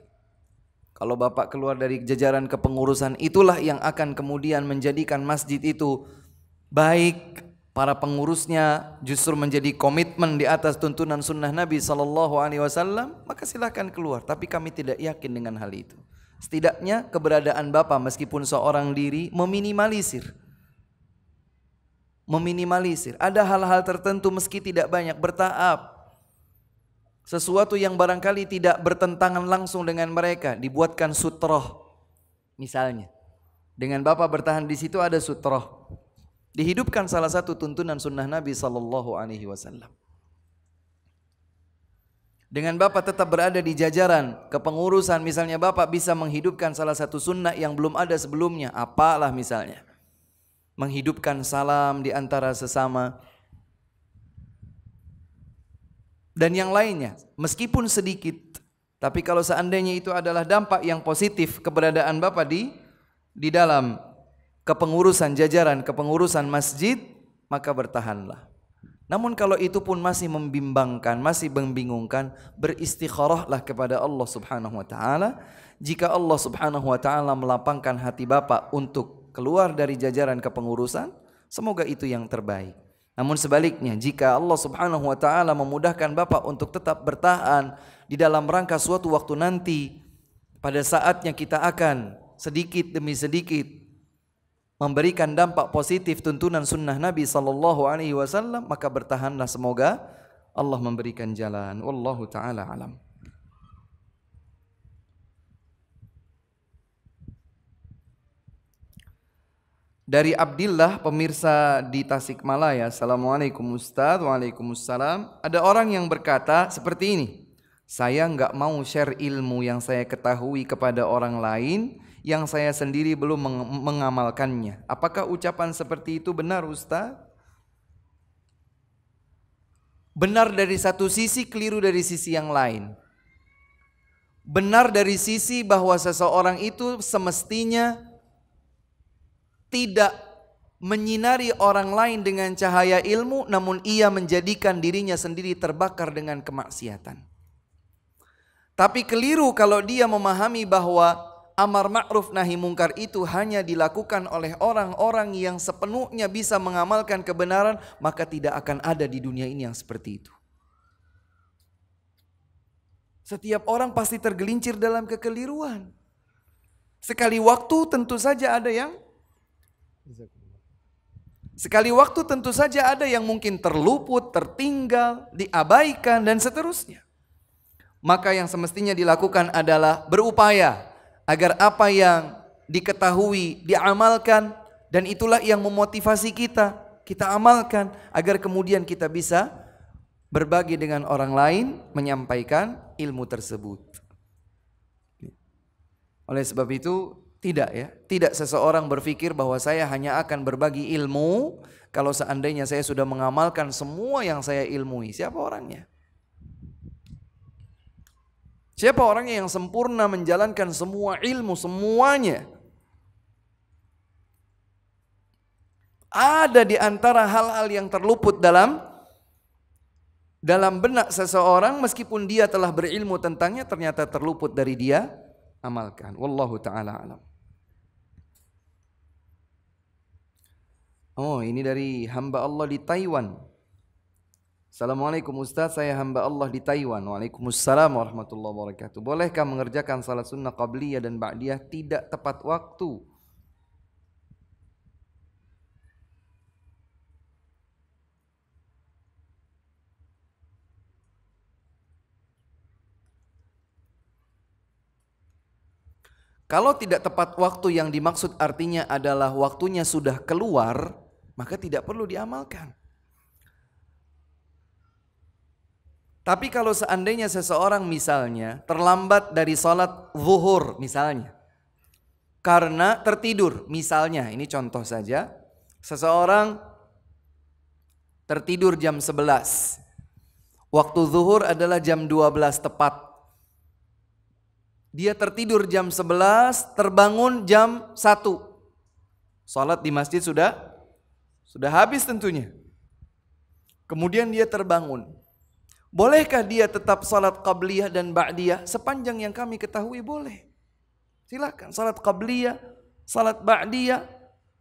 kalau Bapak keluar dari jajaran kepengurusan itulah yang akan kemudian menjadikan masjid itu baik para pengurusnya justru menjadi komitmen di atas tuntunan sunnah Nabi Shallallahu Alaihi Wasallam maka silahkan keluar tapi kami tidak yakin dengan hal itu setidaknya keberadaan bapak meskipun seorang diri meminimalisir meminimalisir ada hal-hal tertentu meski tidak banyak bertahap sesuatu yang barangkali tidak bertentangan langsung dengan mereka dibuatkan sutroh misalnya dengan bapak bertahan di situ ada sutroh dihidupkan salah satu tuntunan sunnah Nabi Sallallahu Alaihi Wasallam dengan bapak tetap berada di jajaran kepengurusan misalnya bapak bisa menghidupkan salah satu sunnah yang belum ada sebelumnya apalah misalnya menghidupkan salam di antara sesama dan yang lainnya. Meskipun sedikit, tapi kalau seandainya itu adalah dampak yang positif keberadaan Bapak di di dalam kepengurusan jajaran, kepengurusan masjid, maka bertahanlah. Namun kalau itu pun masih membimbangkan, masih membingungkan, beristikharahlah kepada Allah Subhanahu wa taala. Jika Allah Subhanahu wa taala melapangkan hati Bapak untuk keluar dari jajaran kepengurusan, semoga itu yang terbaik. Namun sebaliknya, jika Allah Subhanahu wa taala memudahkan Bapak untuk tetap bertahan di dalam rangka suatu waktu nanti pada saatnya kita akan sedikit demi sedikit memberikan dampak positif tuntunan sunnah Nabi sallallahu alaihi wasallam maka bertahanlah semoga Allah memberikan jalan wallahu taala alam dari Abdillah pemirsa di Tasikmalaya. Assalamualaikum Ustaz, Waalaikumsalam. Ada orang yang berkata seperti ini. Saya nggak mau share ilmu yang saya ketahui kepada orang lain yang saya sendiri belum meng mengamalkannya. Apakah ucapan seperti itu benar Ustaz? Benar dari satu sisi, keliru dari sisi yang lain. Benar dari sisi bahwa seseorang itu semestinya tidak menyinari orang lain dengan cahaya ilmu namun ia menjadikan dirinya sendiri terbakar dengan kemaksiatan. Tapi keliru kalau dia memahami bahwa amar ma'ruf nahi mungkar itu hanya dilakukan oleh orang-orang yang sepenuhnya bisa mengamalkan kebenaran maka tidak akan ada di dunia ini yang seperti itu. Setiap orang pasti tergelincir dalam kekeliruan. Sekali waktu tentu saja ada yang Sekali waktu tentu saja ada yang mungkin terluput, tertinggal, diabaikan dan seterusnya. Maka yang semestinya dilakukan adalah berupaya agar apa yang diketahui, diamalkan dan itulah yang memotivasi kita. Kita amalkan agar kemudian kita bisa berbagi dengan orang lain, menyampaikan ilmu tersebut. Oleh sebab itu tidak ya, tidak seseorang berpikir bahwa saya hanya akan berbagi ilmu kalau seandainya saya sudah mengamalkan semua yang saya ilmui. Siapa orangnya? Siapa orangnya yang sempurna menjalankan semua ilmu, semuanya? Ada di antara hal-hal yang terluput dalam dalam benak seseorang meskipun dia telah berilmu tentangnya ternyata terluput dari dia amalkan. Wallahu taala alam. Oh, ini dari hamba Allah di Taiwan. Assalamualaikum Ustaz, saya hamba Allah di Taiwan. Waalaikumsalam warahmatullahi wabarakatuh. Bolehkah mengerjakan salat sunnah qabliyah dan ba'diyah tidak tepat waktu? Kalau tidak tepat waktu yang dimaksud artinya adalah waktunya sudah keluar, maka tidak perlu diamalkan. Tapi kalau seandainya seseorang misalnya terlambat dari sholat zuhur misalnya, karena tertidur misalnya, ini contoh saja, seseorang tertidur jam 11, waktu zuhur adalah jam 12 tepat, dia tertidur jam 11, terbangun jam 1. Sholat di masjid sudah sudah habis tentunya. Kemudian dia terbangun. Bolehkah dia tetap salat qabliyah dan ba'diyah? Sepanjang yang kami ketahui boleh. Silakan salat qabliyah, salat ba'diyah.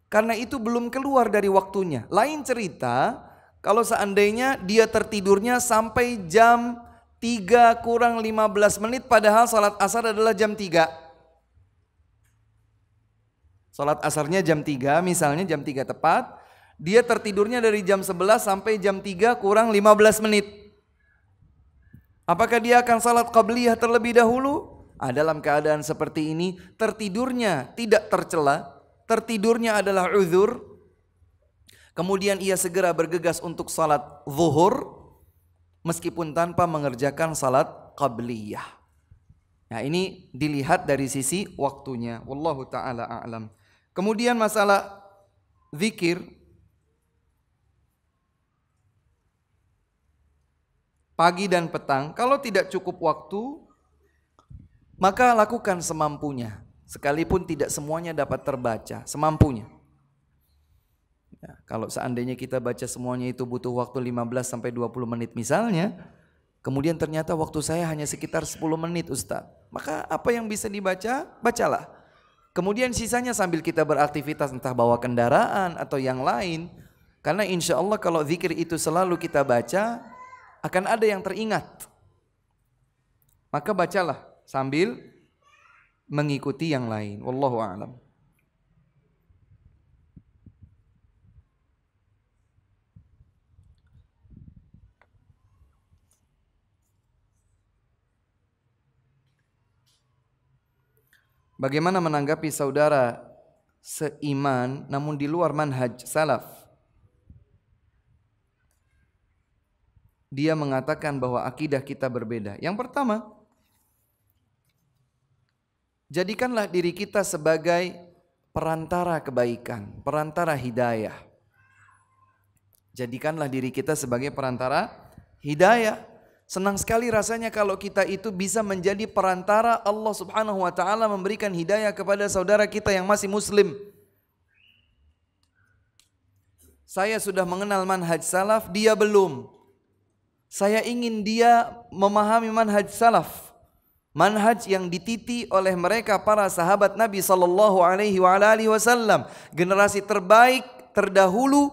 Karena itu belum keluar dari waktunya. Lain cerita kalau seandainya dia tertidurnya sampai jam 3 kurang 15 menit padahal salat asar adalah jam 3. Salat asarnya jam 3 misalnya jam 3 tepat dia tertidurnya dari jam 11 sampai jam 3 kurang 15 menit. Apakah dia akan salat qabliyah terlebih dahulu? Ah, dalam keadaan seperti ini tertidurnya tidak tercela, tertidurnya adalah uzur. Kemudian ia segera bergegas untuk salat zuhur meskipun tanpa mengerjakan salat qabliyah. Nah, ini dilihat dari sisi waktunya. Wallahu taala a'lam. Kemudian masalah zikir pagi dan petang. Kalau tidak cukup waktu, maka lakukan semampunya. Sekalipun tidak semuanya dapat terbaca, semampunya. Ya, kalau seandainya kita baca semuanya itu butuh waktu 15 sampai 20 menit misalnya, kemudian ternyata waktu saya hanya sekitar 10 menit Ustaz. Maka apa yang bisa dibaca, bacalah. Kemudian sisanya sambil kita beraktivitas entah bawa kendaraan atau yang lain. Karena insya Allah kalau zikir itu selalu kita baca, akan ada yang teringat. Maka bacalah sambil mengikuti yang lain. Wallahu a'lam. Bagaimana menanggapi saudara seiman namun di luar manhaj salaf? dia mengatakan bahwa akidah kita berbeda. Yang pertama, jadikanlah diri kita sebagai perantara kebaikan, perantara hidayah. Jadikanlah diri kita sebagai perantara hidayah. Senang sekali rasanya kalau kita itu bisa menjadi perantara Allah Subhanahu wa taala memberikan hidayah kepada saudara kita yang masih muslim. Saya sudah mengenal manhaj salaf, dia belum. Saya ingin dia memahami manhaj salaf. Manhaj yang dititi oleh mereka para sahabat Nabi sallallahu alaihi wasallam, generasi terbaik terdahulu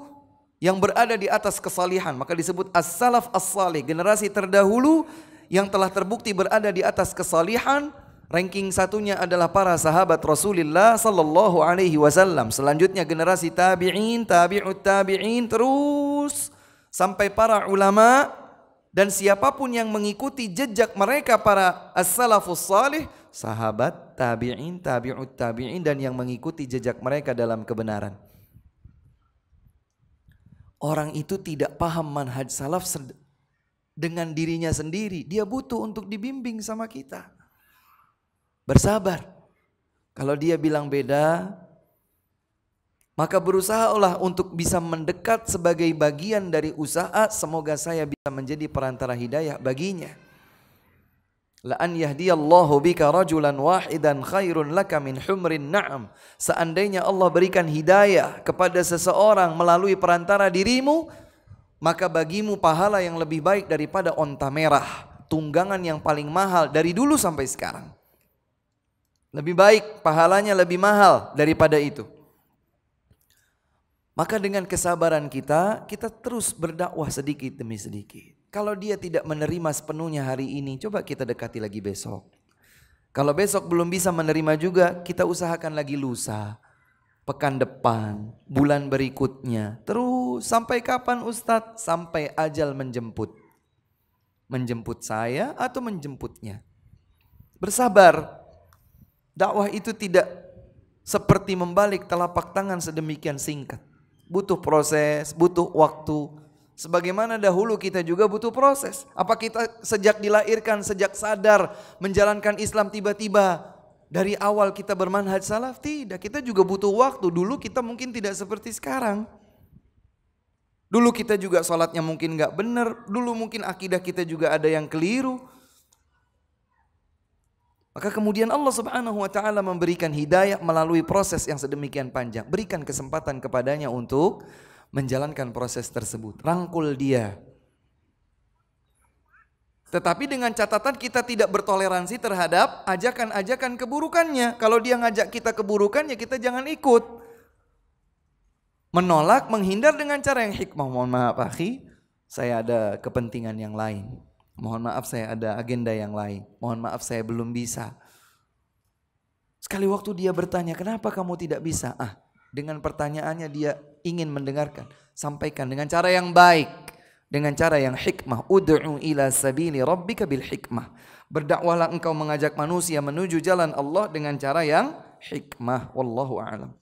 yang berada di atas kesalihan, maka disebut as-salaf as-salih, generasi terdahulu yang telah terbukti berada di atas kesalihan. Ranking satunya adalah para sahabat Rasulullah sallallahu alaihi wasallam. Selanjutnya generasi tabi'in, tabi'ut tabi'in terus sampai para ulama dan siapapun yang mengikuti jejak mereka para as-salafus salih, sahabat, tabi'in, tabi'ut tabi'in dan yang mengikuti jejak mereka dalam kebenaran. Orang itu tidak paham manhaj salaf dengan dirinya sendiri. Dia butuh untuk dibimbing sama kita. Bersabar. Kalau dia bilang beda, maka berusahalah untuk bisa mendekat sebagai bagian dari usaha. Semoga saya bisa menjadi perantara hidayah baginya. La yahdiyallahu bika rajulan wahidan khairun laka min humrin na'am. Seandainya Allah berikan hidayah kepada seseorang melalui perantara dirimu, maka bagimu pahala yang lebih baik daripada onta merah, tunggangan yang paling mahal dari dulu sampai sekarang. Lebih baik pahalanya lebih mahal daripada itu. Maka dengan kesabaran kita, kita terus berdakwah sedikit demi sedikit. Kalau dia tidak menerima sepenuhnya hari ini, coba kita dekati lagi besok. Kalau besok belum bisa menerima juga, kita usahakan lagi lusa. Pekan depan, bulan berikutnya. Terus sampai kapan Ustadz? Sampai ajal menjemput. Menjemput saya atau menjemputnya. Bersabar. Dakwah itu tidak seperti membalik telapak tangan sedemikian singkat butuh proses, butuh waktu. Sebagaimana dahulu kita juga butuh proses. Apa kita sejak dilahirkan, sejak sadar menjalankan Islam tiba-tiba dari awal kita bermanhaj salaf? Tidak, kita juga butuh waktu. Dulu kita mungkin tidak seperti sekarang. Dulu kita juga sholatnya mungkin nggak benar. Dulu mungkin akidah kita juga ada yang keliru. Maka kemudian Allah Subhanahu wa taala memberikan hidayah melalui proses yang sedemikian panjang. Berikan kesempatan kepadanya untuk menjalankan proses tersebut. Rangkul dia. Tetapi dengan catatan kita tidak bertoleransi terhadap ajakan-ajakan keburukannya. Kalau dia ngajak kita keburukannya, kita jangan ikut. Menolak, menghindar dengan cara yang hikmah. Mohon maaf, akhi, saya ada kepentingan yang lain. Mohon maaf saya ada agenda yang lain. Mohon maaf saya belum bisa. Sekali waktu dia bertanya, kenapa kamu tidak bisa? Ah, dengan pertanyaannya dia ingin mendengarkan. Sampaikan dengan cara yang baik. Dengan cara yang hikmah. Udu'u ila sabili rabbika bil hikmah. Berdakwahlah engkau mengajak manusia menuju jalan Allah dengan cara yang hikmah. Wallahu a'lam.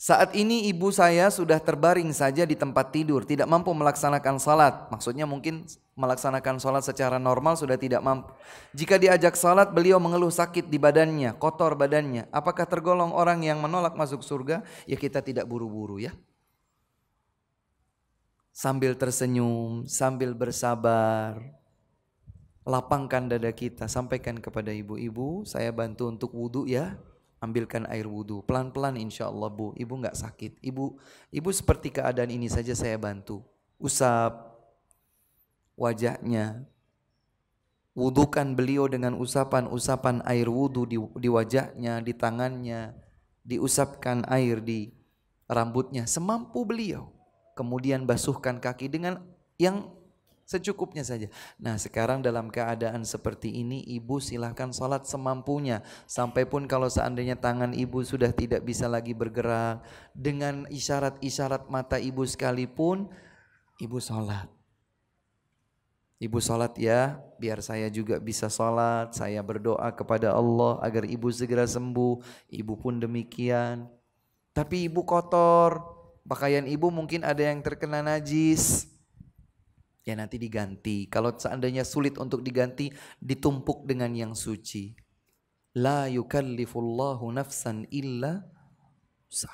Saat ini ibu saya sudah terbaring saja di tempat tidur, tidak mampu melaksanakan salat. Maksudnya mungkin melaksanakan salat secara normal sudah tidak mampu. Jika diajak salat, beliau mengeluh sakit di badannya, kotor badannya. Apakah tergolong orang yang menolak masuk surga? Ya kita tidak buru-buru ya. Sambil tersenyum, sambil bersabar, lapangkan dada kita, sampaikan kepada ibu-ibu, saya bantu untuk wudhu ya ambilkan air wudhu pelan-pelan insya Allah bu ibu nggak sakit ibu ibu seperti keadaan ini saja saya bantu usap wajahnya wudhukan beliau dengan usapan-usapan air wudhu di, di wajahnya di tangannya diusapkan air di rambutnya semampu beliau kemudian basuhkan kaki dengan yang secukupnya saja. Nah sekarang dalam keadaan seperti ini ibu silahkan sholat semampunya. Sampai pun kalau seandainya tangan ibu sudah tidak bisa lagi bergerak. Dengan isyarat-isyarat mata ibu sekalipun ibu sholat. Ibu sholat ya, biar saya juga bisa sholat. Saya berdoa kepada Allah agar ibu segera sembuh. Ibu pun demikian. Tapi ibu kotor, pakaian ibu mungkin ada yang terkena najis ya nanti diganti. Kalau seandainya sulit untuk diganti, ditumpuk dengan yang suci. La yukallifullahu nafsan illa usah.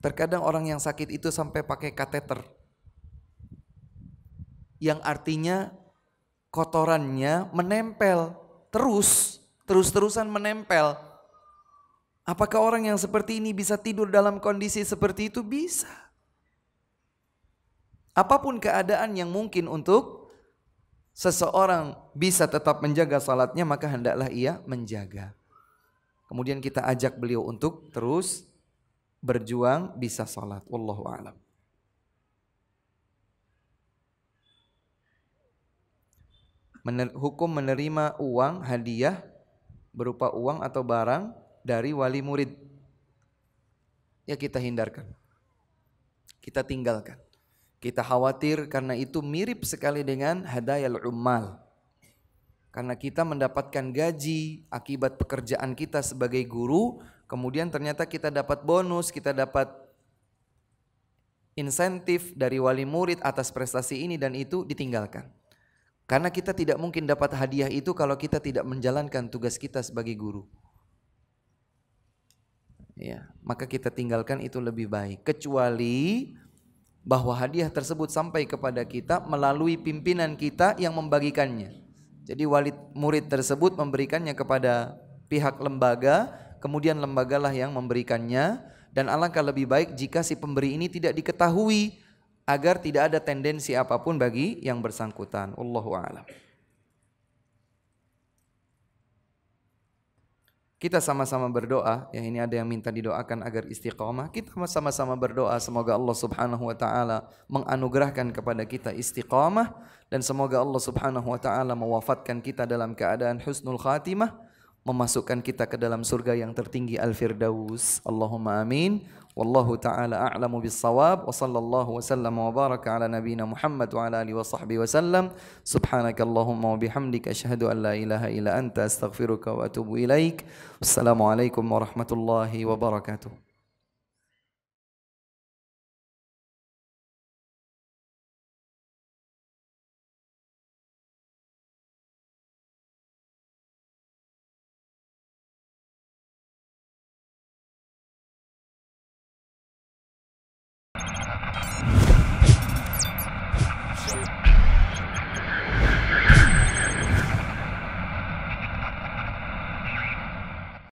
Terkadang orang yang sakit itu sampai pakai kateter. Yang artinya kotorannya menempel terus, terus-terusan menempel. Apakah orang yang seperti ini bisa tidur dalam kondisi seperti itu? Bisa. Apapun keadaan yang mungkin untuk seseorang bisa tetap menjaga salatnya maka hendaklah ia menjaga. Kemudian kita ajak beliau untuk terus berjuang bisa salat. Wallahu a'lam. Mener, hukum menerima uang hadiah berupa uang atau barang dari wali murid. Ya kita hindarkan. Kita tinggalkan. Kita khawatir karena itu mirip sekali dengan hadayal ummal. Karena kita mendapatkan gaji akibat pekerjaan kita sebagai guru, kemudian ternyata kita dapat bonus, kita dapat insentif dari wali murid atas prestasi ini dan itu ditinggalkan. Karena kita tidak mungkin dapat hadiah itu kalau kita tidak menjalankan tugas kita sebagai guru ya maka kita tinggalkan itu lebih baik kecuali bahwa hadiah tersebut sampai kepada kita melalui pimpinan kita yang membagikannya. Jadi wali murid tersebut memberikannya kepada pihak lembaga, kemudian lembagalah yang memberikannya dan alangkah lebih baik jika si pemberi ini tidak diketahui agar tidak ada tendensi apapun bagi yang bersangkutan. Allahu a'lam. Kita sama-sama berdoa, ya ini ada yang minta didoakan agar istiqomah. Kita sama-sama berdoa semoga Allah Subhanahu wa taala menganugerahkan kepada kita istiqomah dan semoga Allah Subhanahu wa taala mewafatkan kita dalam keadaan husnul khatimah, memasukkan kita ke dalam surga yang tertinggi Al-Firdaus. Allahumma amin. والله تعالى أعلم بالصواب وصلى الله وسلم وبارك على نبينا محمد وعلى آله وصحبه وسلم سبحانك اللهم وبحمدك أشهد أن لا إله إلا أنت أستغفرك وأتوب إليك السلام عليكم ورحمة الله وبركاته